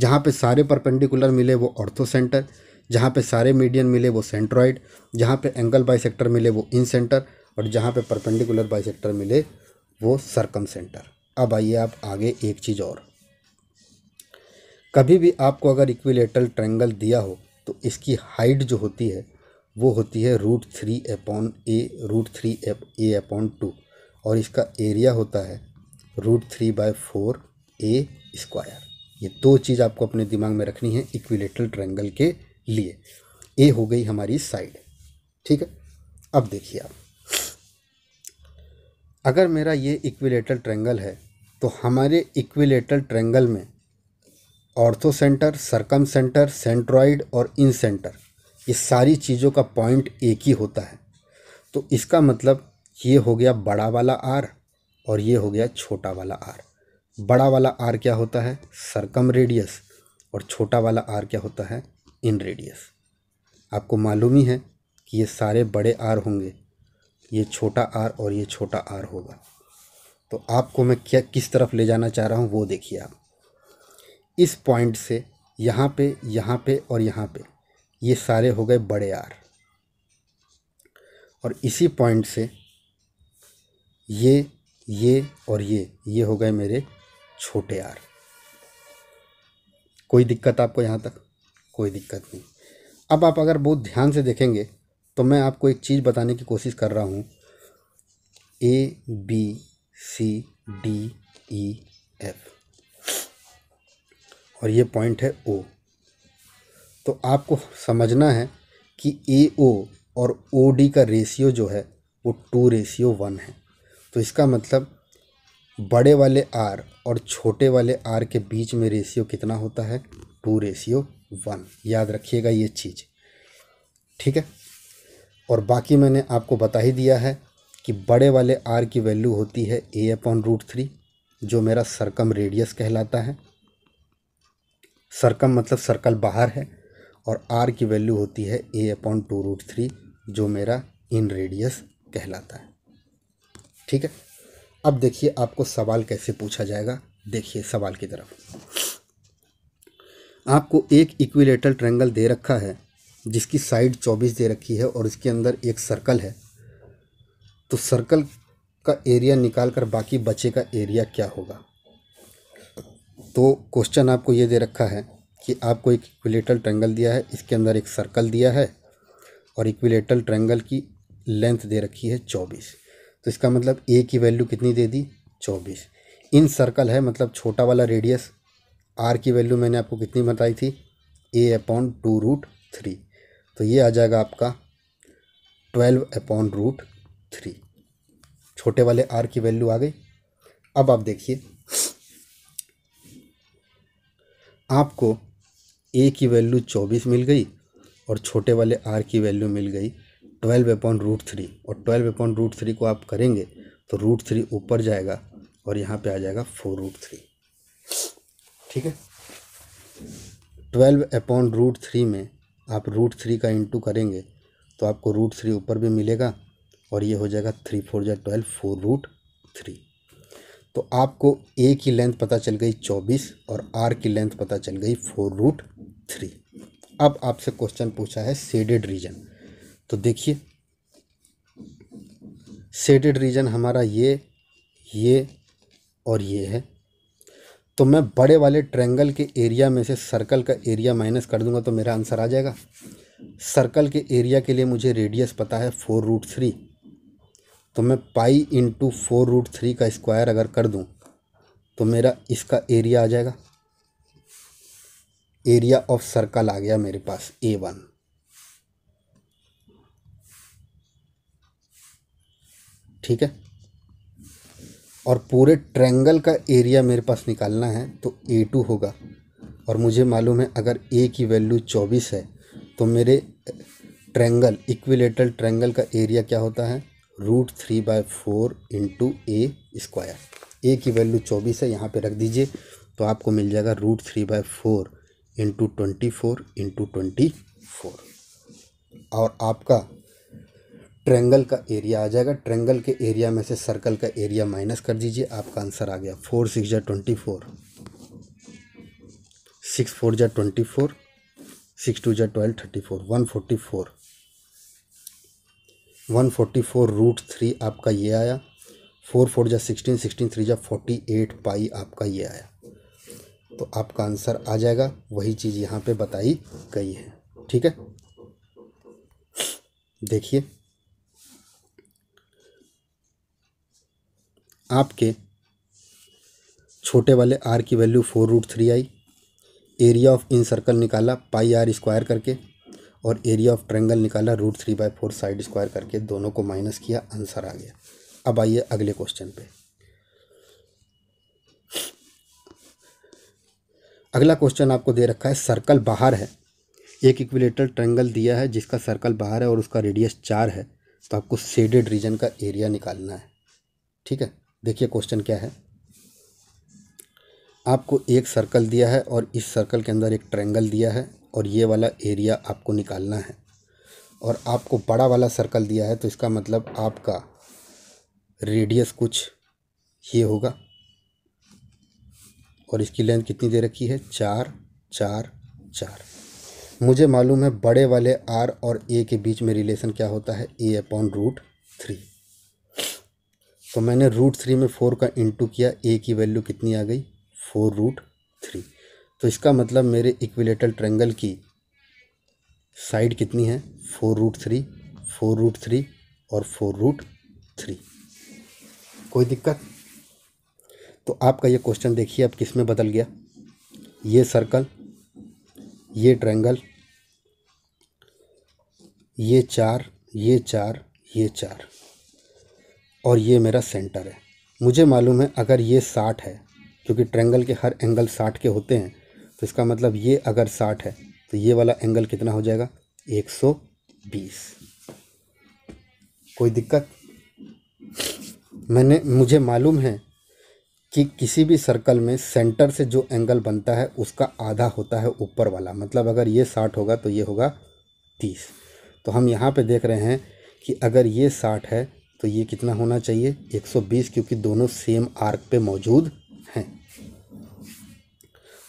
जहाँ पे सारे परपेंडिकुलर मिले वो ऑर्थो सेंटर जहाँ पे सारे मीडियन मिले वो सेंट्रॉइड जहाँ पे एंगल बाइसेक्टर मिले वो इन सेंटर और जहाँ पे परपेंडिकुलर बाइसेक्टर मिले वो सरकम सेंटर अब आइए आप आगे एक चीज़ और कभी भी आपको अगर इक्विलेटरल ट्रेंगल दिया हो तो इसकी हाइट जो होती है वो होती है root three upon A root three A upon two और इसका एरिया होता है root three by four A square ये दो चीज़ आपको अपने दिमाग में रखनी है इक्विलेटरल ट्रेंगल के लिए ए हो गई हमारी साइड ठीक है अब देखिए आप अगर मेरा ये इक्विलेटरल ट्रेंगल है तो हमारे इक्विलेटरल ट्रेंगल में orthocentre circumcentre centroid और इन सेंटर ये सारी चीज़ों का पॉइंट एक ही होता है तो इसका मतलब ये हो गया बड़ा वाला आर और ये हो गया छोटा वाला आर बड़ा वाला आर क्या होता है सरकम रेडियस और छोटा वाला आर क्या होता है इन रेडियस आपको मालूम ही है कि ये सारे बड़े आर होंगे ये छोटा आर और ये छोटा आर होगा तो आपको मैं क्या किस तरफ ले जाना चाह रहा हूँ वो देखिए आप इस पॉइंट से यहाँ पे यहाँ पे और यहाँ पे ये सारे हो गए बड़े आर और इसी पॉइंट से ये ये और ये ये हो गए मेरे छोटे आर कोई दिक्कत आपको यहाँ तक कोई दिक्कत नहीं अब आप अगर बहुत ध्यान से देखेंगे तो मैं आपको एक चीज़ बताने की कोशिश कर रहा हूँ A B C D E F और ये पॉइंट है ओ तो आपको समझना है कि ए ओ और ओ डी का रेशियो जो है वो टू रेशियो वन है तो इसका मतलब बड़े वाले आर और छोटे वाले आर के बीच में रेशियो कितना होता है टू रेशियो वन याद रखिएगा ये चीज़ ठीक है और बाकी मैंने आपको बता ही दिया है कि बड़े वाले आर की वैल्यू होती है ए अपॉन रूट थ्री जो मेरा सरकम रेडियस कहलाता है सर्कम मतलब सर्कल बाहर है और आर की वैल्यू होती है A upon two root three जो मेरा इन रेडियस कहलाता है ठीक है अब देखिए आपको सवाल कैसे पूछा जाएगा देखिए सवाल की तरफ आपको एक इक्विलेटरल ट्रायंगल दे रखा है जिसकी साइड चौबीस दे रखी है और इसके अंदर एक सर्कल है तो सर्कल का एरिया निकाल कर बाकी बचे का एरिया क्या होगा तो क्वेश्चन आपको ये दे रखा है कि आपको एक इक्विलेटरल ट्रेंगल दिया है इसके अंदर एक सर्कल दिया है और इक्विलेटरल ट्रेंगल की लेंथ दे रखी है चौबीस तो इसका मतलब ए की वैल्यू कितनी दे दी चौबीस इन सर्कल है मतलब छोटा वाला रेडियस आर की वैल्यू मैंने आपको कितनी बताई थी A upon two root three तो ये आ जाएगा आपका ट्वेल्व अपॉन रूट थ्री छोटे वाले आर की वैल्यू आ गई अब आप देखिए आपको ए की वैल्यू चौबीस मिल गई और छोटे वाले आर की वैल्यू मिल गई ट्वेल्व अपॉन रूट थ्री और ट्वेल्व अपॉन रूट थ्री को आप करेंगे तो रूट थ्री ऊपर जाएगा और यहाँ पे आ जाएगा फोर रूट थ्री ठीक है ट्वेल्व अपॉन रूट थ्री में आप रूट थ्री का इंटू करेंगे तो आपको रूट थ्री ऊपर भी मिलेगा और ये हो जाएगा थ्री फोर या ट्वेल्व फोर रूट थ्री तो आपको ए की लेंथ पता चल गई चौबीस और आर की लेंथ पता चल गई फोर रूट थ्री अब आपसे क्वेश्चन पूछा है सेडेड रीजन तो देखिए सेडेड रीजन हमारा ये ये और ये है तो मैं बड़े वाले ट्रेंगल के एरिया में से सर्कल का एरिया माइनस कर दूंगा तो मेरा आंसर आ जाएगा सर्कल के एरिया के लिए मुझे रेडियस पता है फोर रूट थ्री तो मैं pi into four root three का स्क्वायर अगर कर दूं तो मेरा इसका एरिया आ जाएगा एरिया ऑफ सर्कल आ गया मेरे पास ए वन ठीक है और पूरे ट्रेंगल का एरिया मेरे पास निकालना है तो ए टू होगा और मुझे मालूम है अगर ए की वैल्यू चौबीस है तो मेरे ट्रेंगल इक्विलेटरल ट्रेंगल का एरिया क्या होता है root three by four into A square A की वैल्यू चौबीस है यहाँ पे रख दीजिए तो आपको मिल जाएगा root three by four into twenty four into twenty four और आपका ट्रेंगल का एरिया आ जाएगा ट्रेंगल के एरिया में से सर्कल का एरिया माइनस कर दीजिए आपका आंसर आ गया फोर सिक्स जै ट्वेंटी फोर सिक्स फोर जै ट्वेंटी फोर सिक्स टू जै twelve thirty four one forty four one forty four root three आपका ये आया फोर फोर जा सिक्सटीन सिक्सटीन थ्री जा फोर्टी एट पाई आपका ये आया तो आपका आंसर आ जाएगा वही चीज़ यहाँ पे बताई गई है ठीक है देखिए आपके छोटे वाले आर की वैल्यू फोर रूट थ्री आई एरिया ऑफ इन सर्कल निकाला पाई आर स्क्वायर करके और एरिया ऑफ ट्रेंगल निकाला root three by four side square करके दोनों को माइनस किया आंसर आ गया अब आइए अगले क्वेश्चन पे अगला क्वेश्चन आपको दे रखा है सर्कल बाहर है एक इक्विलेटर ट्रेंगल दिया है जिसका सर्कल बाहर है और उसका रेडियस चार है तो आपको सेडेड रीजन का एरिया निकालना है ठीक है देखिए क्वेश्चन क्या है आपको एक सर्कल दिया है और इस सर्कल के अंदर एक ट्रेंगल दिया है और ये वाला एरिया आपको निकालना है और आपको बड़ा वाला सर्कल दिया है तो इसका मतलब आपका रेडियस कुछ ये होगा और इसकी लेंथ कितनी दे रखी है चार चार चार मुझे मालूम है बड़े वाले आर और ए के बीच में रिलेशन क्या होता है ए अपॉन रूट थ्री तो मैंने रूट थ्री में फ़ोर का इंटू किया ए की वैल्यू कितनी आ गई फोर रूट थ्री तो इसका मतलब मेरे इक्विलेटल ट्रेंगल की साइड कितनी है four root three four root three और फोर रूट थ्री कोई दिक्कत तो आपका ये क्वेश्चन देखिए अब किस में बदल गया ये सर्कल ये ट्रेंगल ये चार ये चार ये चार और ये मेरा सेंटर है मुझे मालूम है अगर ये साठ है क्योंकि ट्रेंगल के हर एंगल साठ के होते हैं तो इसका मतलब ये अगर साठ है तो ये वाला एंगल कितना हो जाएगा एक सौ बीस कोई दिक्कत मैंने मुझे मालूम है कि किसी भी सर्कल में सेंटर से जो एंगल बनता है उसका आधा होता है ऊपर वाला मतलब अगर ये साठ होगा तो ये होगा तीस तो हम यहाँ पे देख रहे हैं कि अगर ये साठ है तो ये कितना होना चाहिए 120 क्योंकि दोनों सेम आर्क पे मौजूद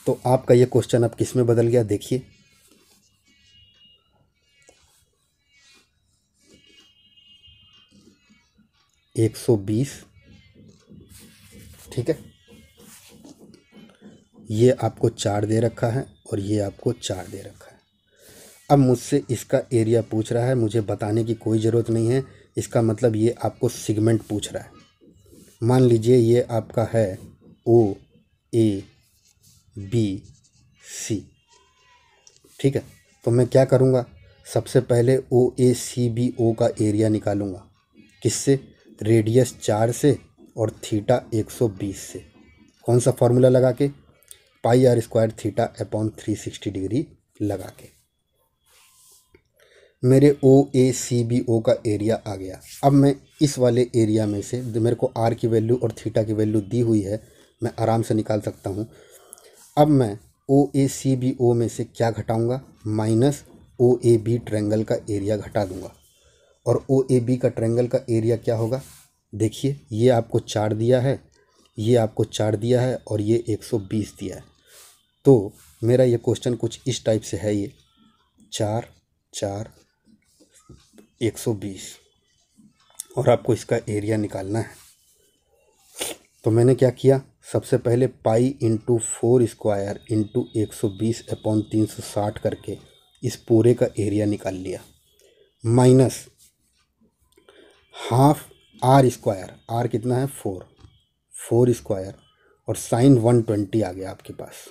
तो आपका ये क्वेश्चन अब किस में बदल गया देखिए एक सौ बीस ठीक है ये आपको चार दे रखा है और ये आपको चार दे रखा है अब मुझसे इसका एरिया पूछ रहा है मुझे बताने की कोई ज़रूरत नहीं है इसका मतलब ये आपको सिगमेंट पूछ रहा है मान लीजिए ये आपका है ओ ए बी सी ठीक है तो मैं क्या करूँगा सबसे पहले ओ ए सी बी ओ का एरिया निकालूंगा किससे रेडियस चार से और थीटा 120 से कौन सा फॉर्मूला लगा के pi are square theta upon 360 degree लगा के मेरे ओ ए सी बी ओ का एरिया आ गया अब मैं इस वाले एरिया में से मेरे को आर की वैल्यू और थीटा की वैल्यू दी हुई है मैं आराम से निकाल सकता हूँ अब मैं ओ ए सी बी ओ में से क्या घटाऊंगा minus O A B triangle का एरिया घटा दूंगा और ओ ए बी का ट्रैंगल का एरिया क्या होगा देखिए ये आपको चार दिया है ये आपको चार दिया है और ये एक सौ बीस दिया है तो मेरा ये क्वेश्चन कुछ इस टाइप से है ये चार चार एक सौ बीस और आपको इसका एरिया निकालना है तो मैंने क्या किया सबसे पहले pi into four square into एक सौ बीस अपॉन तीन सौ साठ करके इस पूरे का एरिया निकाल लिया minus half R square R कितना है फोर फोर स्क्वायर और साइन वन ट्वेंटी आ गया आपके पास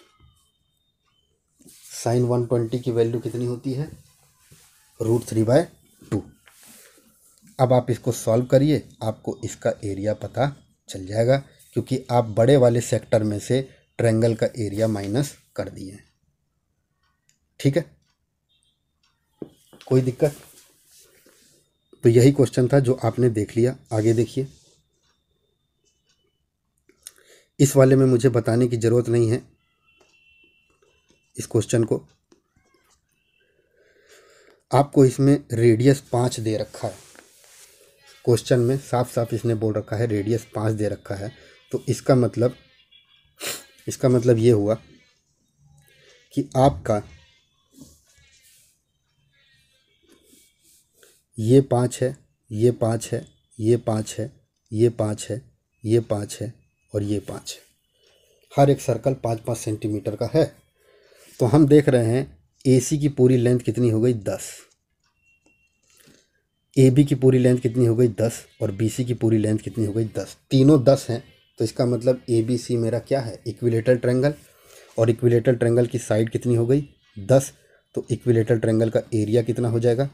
साइन वन ट्वेंटी की वैल्यू कितनी होती है रूट थ्री बाय टू अब आप इसको सॉल्व करिए आपको इसका एरिया पता चल जाएगा क्योंकि आप बड़े वाले सेक्टर में से ट्रेंगल का एरिया माइनस कर दिए ठीक है कोई दिक्कत तो यही क्वेश्चन था जो आपने देख लिया आगे देखिए इस वाले में मुझे बताने की ज़रूरत नहीं है इस क्वेश्चन को आपको इसमें रेडियस पाँच दे रखा है क्वेश्चन में साफ साफ इसने बोल रखा है रेडियस पाँच दे रखा है तो इसका मतलब इसका मतलब ये हुआ कि आपका ये पाँच है ये पाँच है ये पाँच है ये पाँच है ये पाँच है और ये पाँच है हर एक सर्कल पाँच पाँच सेंटीमीटर का है तो हम देख रहे हैं ए सी की पूरी लेंथ कितनी हो गई दस ए बी की पूरी लेंथ कितनी हो गई दस और बी सी की पूरी लेंथ कितनी हो गई दस तीनों दस हैं तो इसका मतलब ए बी सी मेरा क्या है इक्विलेटर ट्रेंगल और इक्विलेटर ट्रेंगल की साइड कितनी हो गई दस तो इक्विलेटर ट्रेंगल का एरिया कितना हो जाएगा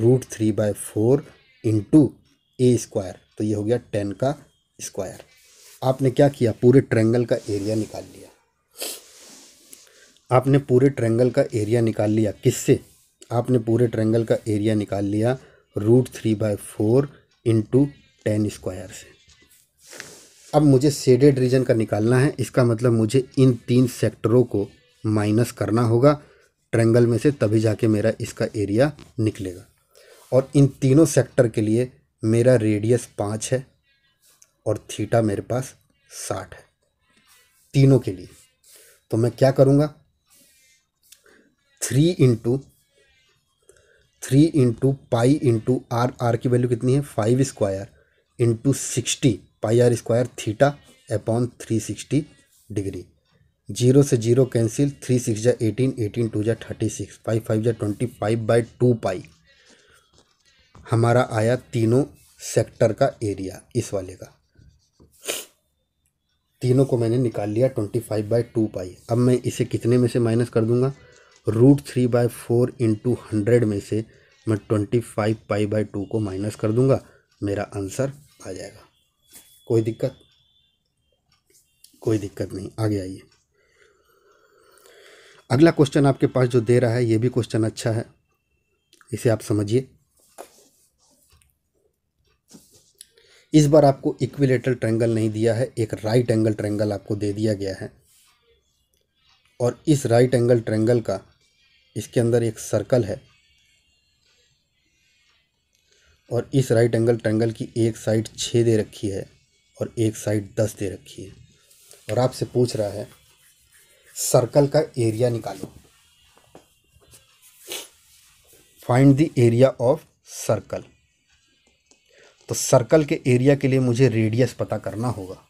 root three by four into A square तो ये हो गया टेन का स्क्वायर आपने क्या किया पूरे ट्रेंगल का एरिया निकाल लिया आपने पूरे ट्रेंगल का एरिया निकाल लिया किससे आपने पूरे ट्रेंगल का एरिया निकाल लिया root three by four into ten square से अब मुझे सेडेड रीजन का निकालना है इसका मतलब मुझे इन तीन सेक्टरों को माइनस करना होगा ट्रेंगल में से तभी जाके मेरा इसका एरिया निकलेगा और इन तीनों सेक्टर के लिए मेरा रेडियस पाँच है और थीटा मेरे पास साठ है तीनों के लिए तो मैं क्या करूँगा three into three into pi into R R की वैल्यू कितनी है five square into sixty pi are square theta upon three sixty degree zero से जीरो कैंसिल थ्री सिक्स जै एटीन एटीन टू जै थर्टी सिक्स फाइव फाइव जै twenty five by two pi हमारा आया तीनों सेक्टर का एरिया इस वाले का तीनों को मैंने निकाल लिया twenty five by two pi अब मैं इसे कितने में से माइनस कर दूंगा root three by four into hundred में से मैं twenty five pi by two को माइनस कर दूंगा मेरा आंसर आ जाएगा कोई दिक्कत कोई दिक्कत नहीं आगे आइए अगला क्वेश्चन आपके पास जो दे रहा है ये भी क्वेश्चन अच्छा है इसे आप समझिए इस बार आपको इक्विलेटरल ट्रेंगल नहीं दिया है एक राइट एंगल ट्रेंगल आपको दे दिया गया है और इस राइट एंगल ट्रेंगल का इसके अंदर एक सर्कल है और इस राइट एंगल ट्रेंगल की एक साइड छः दे रखी है और एक साइड दस दे रखी है और आपसे पूछ रहा है सर्कल का एरिया निकालो find the area of circle तो सर्कल के एरिया के लिए मुझे रेडियस पता करना होगा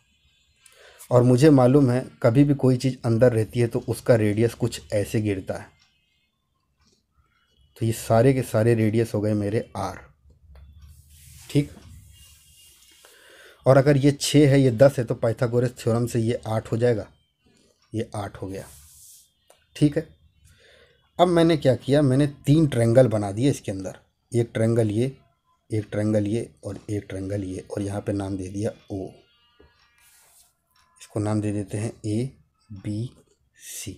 और मुझे मालूम है कभी भी कोई चीज़ अंदर रहती है तो उसका रेडियस कुछ ऐसे गिरता है तो ये सारे के सारे रेडियस हो गए मेरे आर ठीक और अगर ये छः है ये दस है तो पाइथागोरस थ्योरम से ये आठ हो जाएगा ये आठ हो गया ठीक है अब मैंने क्या किया मैंने तीन ट्रेंगल बना दिए इसके अंदर एक ट्रेंगल ये एक ट्रेंगल ये और एक ट्रेंगल ये और यहाँ पे नाम दे दिया ओ इसको नाम दे देते हैं ए बी सी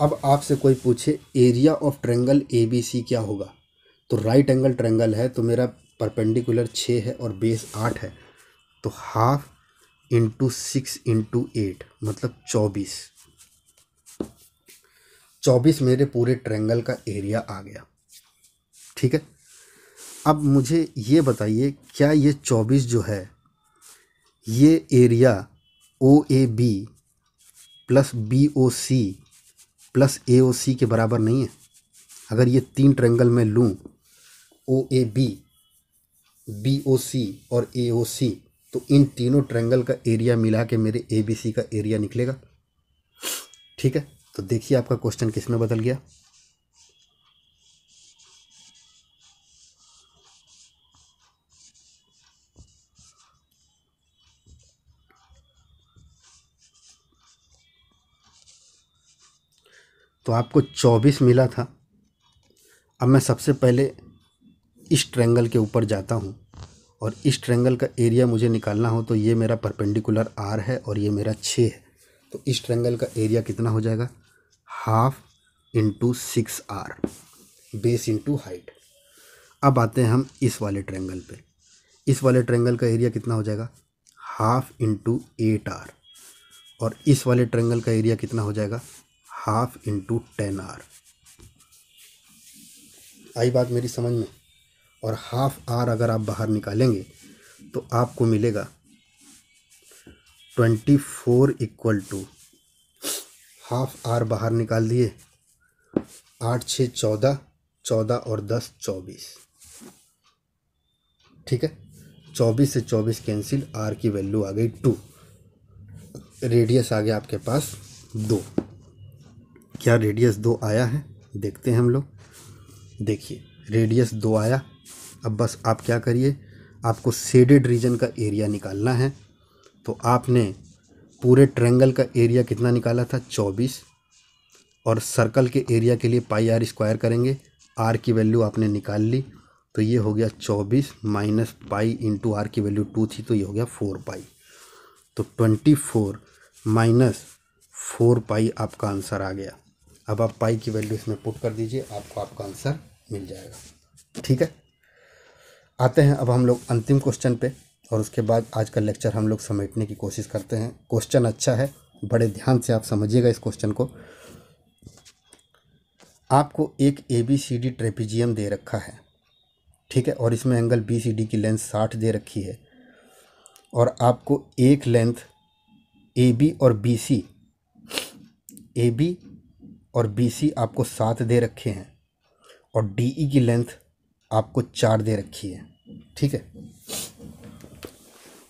अब आपसे कोई पूछे area of triangle A B C क्या होगा तो राइट एंगल ट्रेंगल है तो मेरा परपेंडिकुलर छः है और बेस आठ है तो half into six into eight मतलब चौबीस चौबीस मेरे पूरे ट्रेंगल का एरिया आ गया ठीक है अब मुझे ये बताइए क्या ये चौबीस जो है ये area O A B plus B O C plus A O C के बराबर नहीं है अगर ये तीन ट्रेंगल में लूँ ओ ए बी बी ओ सी और ए सी तो इन तीनों ट्रैंगल का एरिया मिला के मेरे ए बी सी का एरिया निकलेगा ठीक है तो देखिए आपका क्वेश्चन किस में बदल गया तो आपको 24 मिला था अब मैं सबसे पहले इस ट्रेंगल के ऊपर जाता हूँ और इस ट्रेंगल का एरिया मुझे निकालना हो तो ये मेरा परपेंडिकुलर आर है और ये मेरा छः है तो इस ट्रेंगल का एरिया कितना हो जाएगा half into six R base into height अब आते हैं हम इस वाले ट्रेंगल पे इस वाले ट्रेंगल का एरिया कितना हो जाएगा हाफ इंटू एट आर और इस वाले ट्रेंगल का एरिया कितना हो जाएगा हाफ इंटू टेन आर आई बात मेरी समझ में और हाफ आर अगर आप बाहर निकालेंगे तो आपको मिलेगा twenty four equal to half R बाहर निकाल दिए आठ छः चौदह चौदह और दस चौबीस ठीक है चौबीस से चौबीस कैंसिल आर की वैल्यू आ गई टू रेडियस आ गया आपके पास दो क्या रेडियस दो आया है देखते हैं हम लोग देखिए रेडियस दो आया अब बस आप क्या करिए आपको सेडेड रीजन का एरिया निकालना है तो आपने पूरे ट्रेंगल का एरिया कितना निकाला था चौबीस और सर्कल के एरिया के लिए पाई आर स्क्वायर करेंगे आर की वैल्यू आपने निकाल ली तो ये हो गया चौबीस माइनस पाई इंटू आर की वैल्यू टू थी तो ये हो गया फोर पाई तो twenty four minus four pi आपका आंसर आ गया अब आप पाई की वैल्यू इसमें पुट कर दीजिए आपको आपका आंसर मिल जाएगा ठीक है आते हैं अब हम लोग अंतिम क्वेश्चन पे और उसके बाद आज का लेक्चर हम लोग समेटने की कोशिश करते हैं क्वेश्चन अच्छा है बड़े ध्यान से आप समझिएगा इस क्वेश्चन को आपको एक A B C D trapezium दे रखा है ठीक है और इसमें एंगल बी सी डी की लेंथ साठ दे रखी है और आपको एक लेंथ ए बी और बी सी ए बी और बी सी आपको सात दे रखे हैं और डी ई e की लेंथ आपको चार दे रखी है ठीक है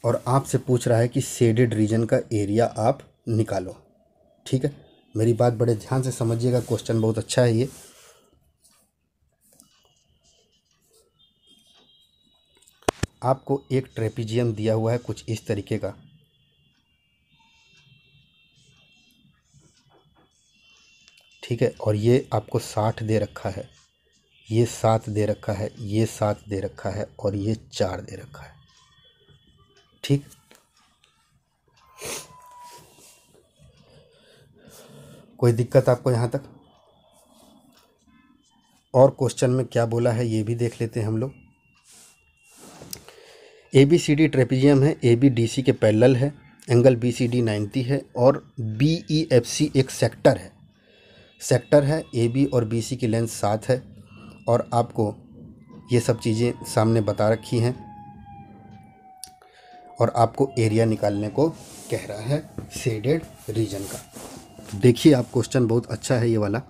और आपसे पूछ रहा है कि सेडेड रीजन का एरिया आप निकालो ठीक है मेरी बात बड़े ध्यान से समझिएगा क्वेश्चन बहुत अच्छा है ये आपको एक ट्रेपीजियम दिया हुआ है कुछ इस तरीके का ठीक है और ये आपको साठ दे रखा है ये सात दे रखा है ये सात दे रखा है और ये चार दे रखा है ठीक कोई दिक्कत आपको यहाँ तक और क्वेश्चन में क्या बोला है ये भी देख लेते हैं हम लोग A B C D trapezium है ए बी डी सी के पैरेलल है angle B C D ninety है और बी ई एफ सी एक सेक्टर है सेक्टर है ए बी और बी सी की लेंथ सात है और आपको ये सब चीज़ें सामने बता रखी हैं और आपको एरिया निकालने को कह रहा है सेडेड रीजन का देखिए आप क्वेश्चन बहुत अच्छा है ये वाला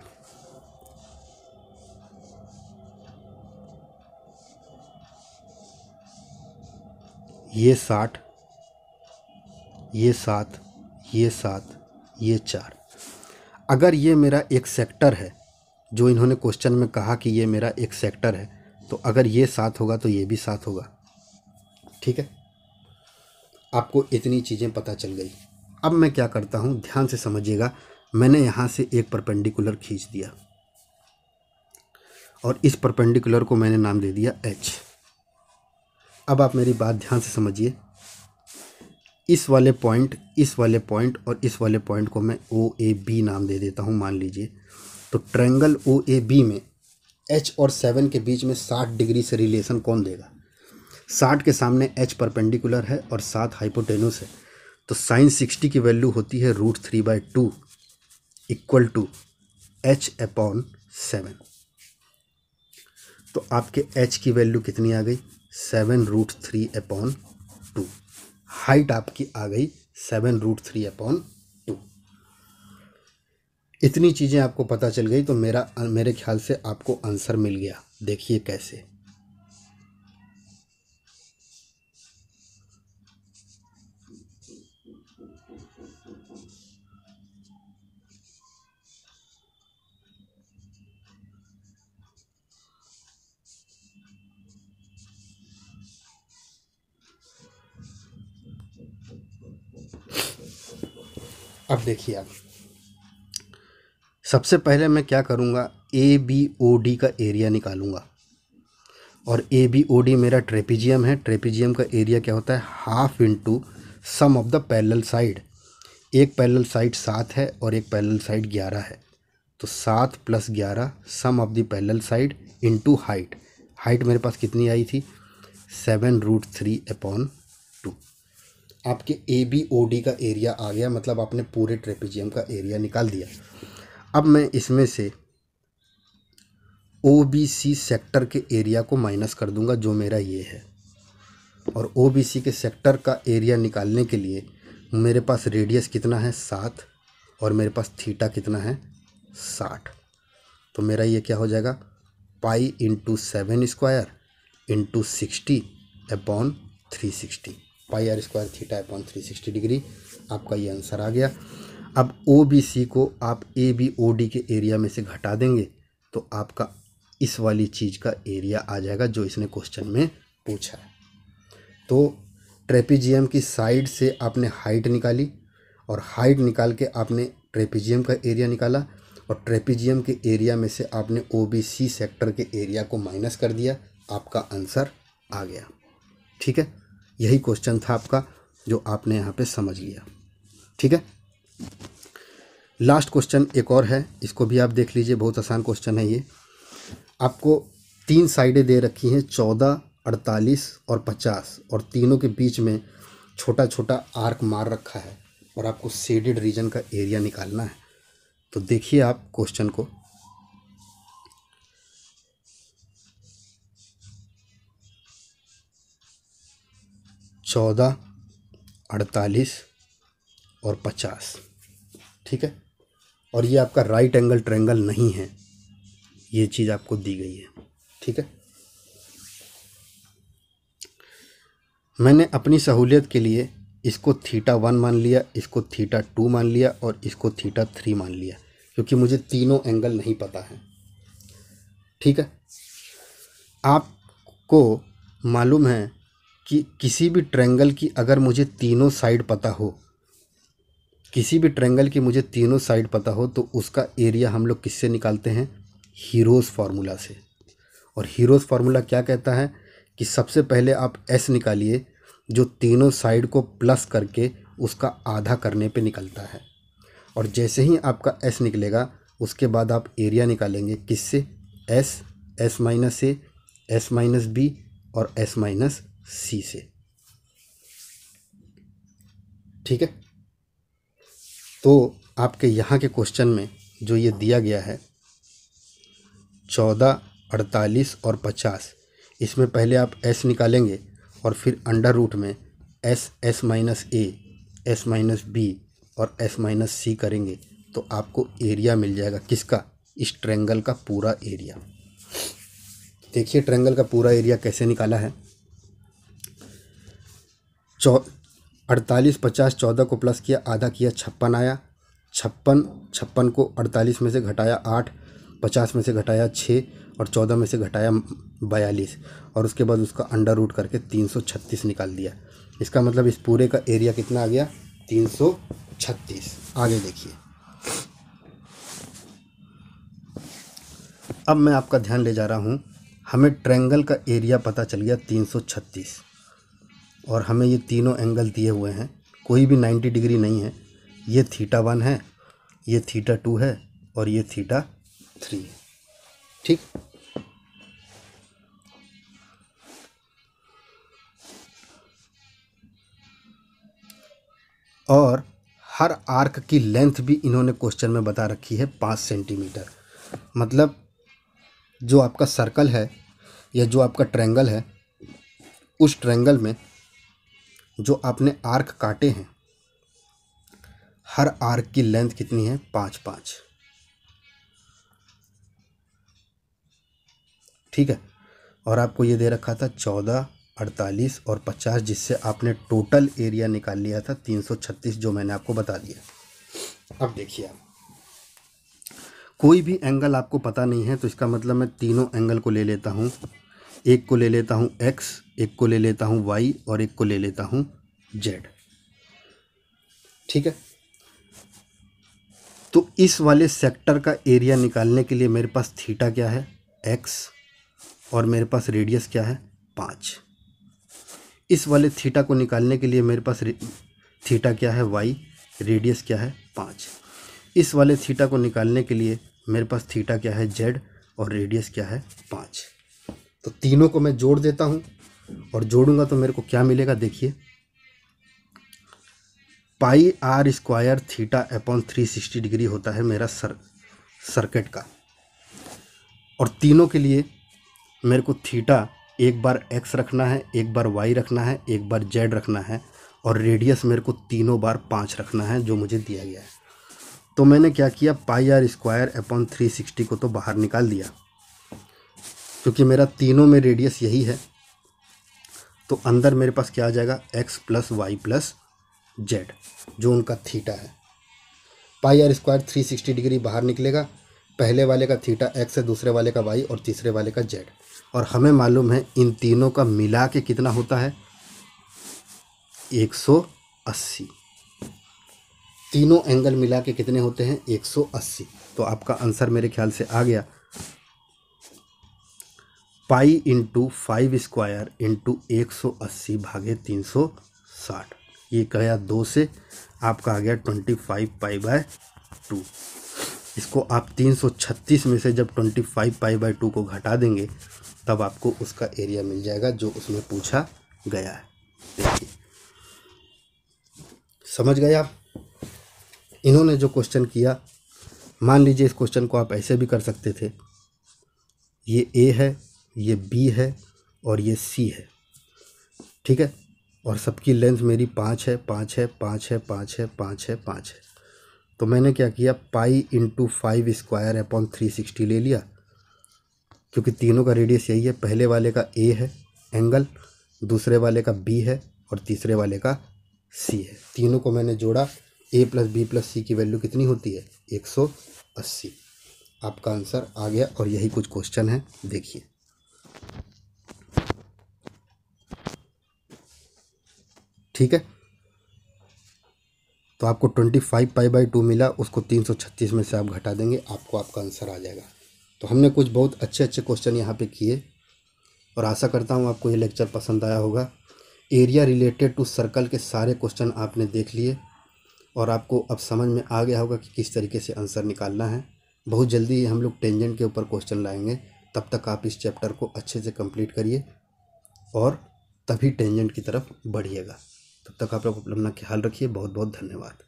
ये साठ ये सात ये सात ये चार अगर ये मेरा एक सेक्टर है जो इन्होंने क्वेश्चन में कहा कि ये मेरा एक सेक्टर है तो अगर ये साथ होगा तो ये भी साथ होगा ठीक है आपको इतनी चीज़ें पता चल गई अब मैं क्या करता हूँ ध्यान से समझिएगा मैंने यहाँ से एक परपेंडिकुलर खींच दिया और इस परपेंडिकुलर को मैंने नाम दे दिया एच अब आप मेरी बात ध्यान से समझिए इस वाले पॉइंट इस वाले पॉइंट और इस वाले पॉइंट को मैं ओ ए बी नाम दे देता हूँ मान लीजिए तो ट्रेंगल ओ ए बी में एच और सेवन के बीच में साठ डिग्री से रिलेशन कौन देगा साठ के सामने एच परपेंडिकुलर है और सात हाइपोटेनस है तो साइन सिक्सटी की वैल्यू होती है root three by two equal to H upon seven तो आपके एच की वैल्यू कितनी आ गई seven root three upon two height आपकी आ गई सेवन रूट थ्री अपॉन इतनी चीज़ें आपको पता चल गई तो मेरा मेरे ख्याल से आपको आंसर मिल गया देखिए कैसे अब देखिए आप सबसे पहले मैं क्या करूँगा ए बी ओ डी का एरिया निकालूंगा और ए बी ओ डी मेरा ट्रेपीजियम है ट्रेपीजियम का एरिया क्या होता है half into sum of the parallel side एक पैरल साइड सात है और एक पैरल साइड ग्यारह है तो सात प्लस ग्यारह sum of the parallel side into height height मेरे पास कितनी आई थी seven root three upon two आपके ए बी ओ डी का एरिया आ गया मतलब आपने पूरे ट्रेपीजियम का एरिया निकाल दिया अब मैं इसमें से ओ बी सी सेक्टर के एरिया को माइनस कर दूंगा जो मेरा ये है और ओ बी सी के सेक्टर का एरिया निकालने के लिए मेरे पास रेडियस कितना है सात और मेरे पास थीटा कितना है साठ तो मेरा ये क्या हो जाएगा pi into seven square into sixty upon three sixty pi are square theta upon three sixty degree आपका ये आंसर आ गया अब ओ बी सी को आप ए बी ओ डी के एरिया में से घटा देंगे तो आपका इस वाली चीज़ का एरिया आ जाएगा जो इसने क्वेश्चन में पूछा है तो ट्रेपीजियम की साइड से आपने हाइट निकाली और हाइट निकाल के आपने ट्रेपीजियम का एरिया निकाला और ट्रेपीजियम के एरिया में से आपने ओ बी सी सेक्टर के एरिया को माइनस कर दिया आपका आंसर आ गया ठीक है यही क्वेश्चन था आपका जो आपने यहाँ पे समझ लिया ठीक है लास्ट क्वेश्चन एक और है इसको भी आप देख लीजिए बहुत आसान क्वेश्चन है ये आपको तीन साइडें दे रखी हैं चौदह अड़तालीस और पचास और तीनों के बीच में छोटा छोटा आर्क मार रखा है और आपको सेडेड रीजन का एरिया निकालना है तो देखिए आप क्वेश्चन को चौदह अड़तालीस और पचास ठीक है और ये आपका राइट एंगल ट्रेंगल नहीं है ये चीज़ आपको दी गई है ठीक है मैंने अपनी सहूलियत के लिए इसको थीटा वन मान लिया इसको थीटा टू मान लिया और इसको थीटा थ्री मान लिया क्योंकि मुझे तीनों एंगल नहीं पता है ठीक है आपको मालूम है कि किसी भी ट्रेंगल की अगर मुझे तीनों साइड पता हो किसी भी ट्रेंगल की मुझे तीनों साइड पता हो तो उसका एरिया हम लोग किससे निकालते हैं हीरोज़ फार्मूला से और हीरोज़ फार्मूला क्या कहता है कि सबसे पहले आप एस निकालिए जो तीनों साइड को प्लस करके उसका आधा करने पे निकलता है और जैसे ही आपका एस निकलेगा उसके बाद आप एरिया निकालेंगे किससे S S minus A S minus B और एस माइनस सी से ठीक है तो आपके यहाँ के क्वेश्चन में जो ये दिया गया है चौदह अड़तालीस और पचास इसमें पहले आप एस निकालेंगे और फिर अंडर रूट में S S minus A S minus B और एस माइनस सी करेंगे तो आपको एरिया मिल जाएगा किसका इस ट्रेंगल का पूरा एरिया देखिए ट्रेंगल का पूरा एरिया कैसे निकाला है चौ अड़तालीस पचास चौदह को प्लस किया आधा किया छप्पन आया छप्पन छप्पन को अड़तालीस में से घटाया आठ पचास में से घटाया छः और चौदह में से घटाया बयालीस और उसके बाद उसका अंडर रूट करके तीन सौ छत्तीस निकाल दिया इसका मतलब इस पूरे का एरिया कितना आ गया तीन सौ छत्तीस आगे देखिए अब मैं आपका ध्यान ले जा रहा हूँ हमें ट्रेंगल का एरिया पता चल गया तीन सौ छत्तीस और हमें ये तीनों एंगल दिए हुए हैं कोई भी 90 डिग्री नहीं है ये थीटा वन है ये थीटा टू है और ये थीटा थ्री है ठीक और हर आर्क की लेंथ भी इन्होंने क्वेश्चन में बता रखी है पाँच सेंटीमीटर मतलब जो आपका सर्कल है या जो आपका ट्रेंगल है उस ट्रेंगल में जो आपने आर्क काटे हैं हर आर्क की लेंथ कितनी है पाँच पाँच ठीक है और आपको ये दे रखा था चौदह अड़तालीस और पचास जिससे आपने टोटल एरिया निकाल लिया था तीन सौ छत्तीस जो मैंने आपको बता दिया अब देखिए आप कोई भी एंगल आपको पता नहीं है तो इसका मतलब मैं तीनों एंगल को ले लेता हूँ एक को ले लेता हूँ एक्स एक को ले लेता हूँ वाई और एक को ले लेता हूँ जेड ठीक है तो इस वाले सेक्टर का एरिया निकालने के लिए मेरे पास थीटा क्या है एक्स और मेरे पास रेडियस क्या है पाँच इस वाले थीटा को निकालने के लिए मेरे पास थीटा क्या है वाई रेडियस क्या है पाँच इस वाले थीटा को निकालने के लिए मेरे पास थीटा क्या है जेड और रेडियस क्या है पाँच तो तीनों को मैं जोड़ देता हूँ और जोड़ूंगा तो मेरे को क्या मिलेगा देखिए pi are square theta upon three sixty degree होता है मेरा सर सर्किट का और तीनों के लिए मेरे को थीटा एक बार एक्स रखना है एक बार वाई रखना है एक बार जेड रखना है और रेडियस मेरे को तीनों बार पाँच रखना है जो मुझे दिया गया है तो मैंने क्या किया pi are square upon three sixty को तो बाहर निकाल दिया क्योंकि मेरा तीनों में रेडियस यही है तो अंदर मेरे पास क्या आ जाएगा x plus y plus z जो उनका थीटा है pi are square three sixty degree बाहर निकलेगा पहले वाले का थीटा एक्स है दूसरे वाले का वाई और तीसरे वाले का जेड और हमें मालूम है इन तीनों का मिला के कितना होता है एक सौ अस्सी तीनों एंगल मिला के कितने होते हैं एक सौ अस्सी तो आपका आंसर मेरे ख्याल से आ गया pi into five square into एक सौ अस्सी भागे तीन सौ साठ ये गया दो से आपका आ गया twenty five pi by two इसको आप तीन सौ छत्तीस में से जब twenty five pi by two को घटा देंगे तब आपको उसका एरिया मिल जाएगा जो उसमें पूछा गया है देखिए समझ गए आप इन्होंने जो क्वेश्चन किया मान लीजिए इस क्वेश्चन को आप ऐसे भी कर सकते थे ये ए है ये बी है और ये सी है ठीक है और सबकी लेंथ मेरी पाँच है पाँच है पाँच है पाँच है पाँच है पाँच है तो मैंने क्या किया pi into five square upon three sixty ले लिया क्योंकि तीनों का रेडियस यही है पहले वाले का ए है एंगल दूसरे वाले का बी है और तीसरे वाले का सी है तीनों को मैंने जोड़ा a plus b plus c की वैल्यू कितनी होती है एक सौ अस्सी आपका आंसर आ गया और यही कुछ क्वेश्चन है देखिए ठीक है तो आपको twenty five pi by two मिला उसको तीन सौ छत्तीस में से आप घटा देंगे आपको आपका आंसर आ जाएगा तो हमने कुछ बहुत अच्छे अच्छे क्वेश्चन यहाँ पे किए और आशा करता हूँ आपको ये लेक्चर पसंद आया होगा एरिया रिलेटेड टू सर्कल के सारे क्वेश्चन आपने देख लिए और आपको अब समझ में आ गया होगा कि किस तरीके से आंसर निकालना है बहुत जल्दी हम लोग टेंजेंट के ऊपर क्वेश्चन लाएंगे तब तक आप इस चैप्टर को अच्छे से कंप्लीट करिए और तभी टेंजेंट की तरफ बढ़िएगा तब तक आप लोग अपना ख्याल रखिए बहुत बहुत धन्यवाद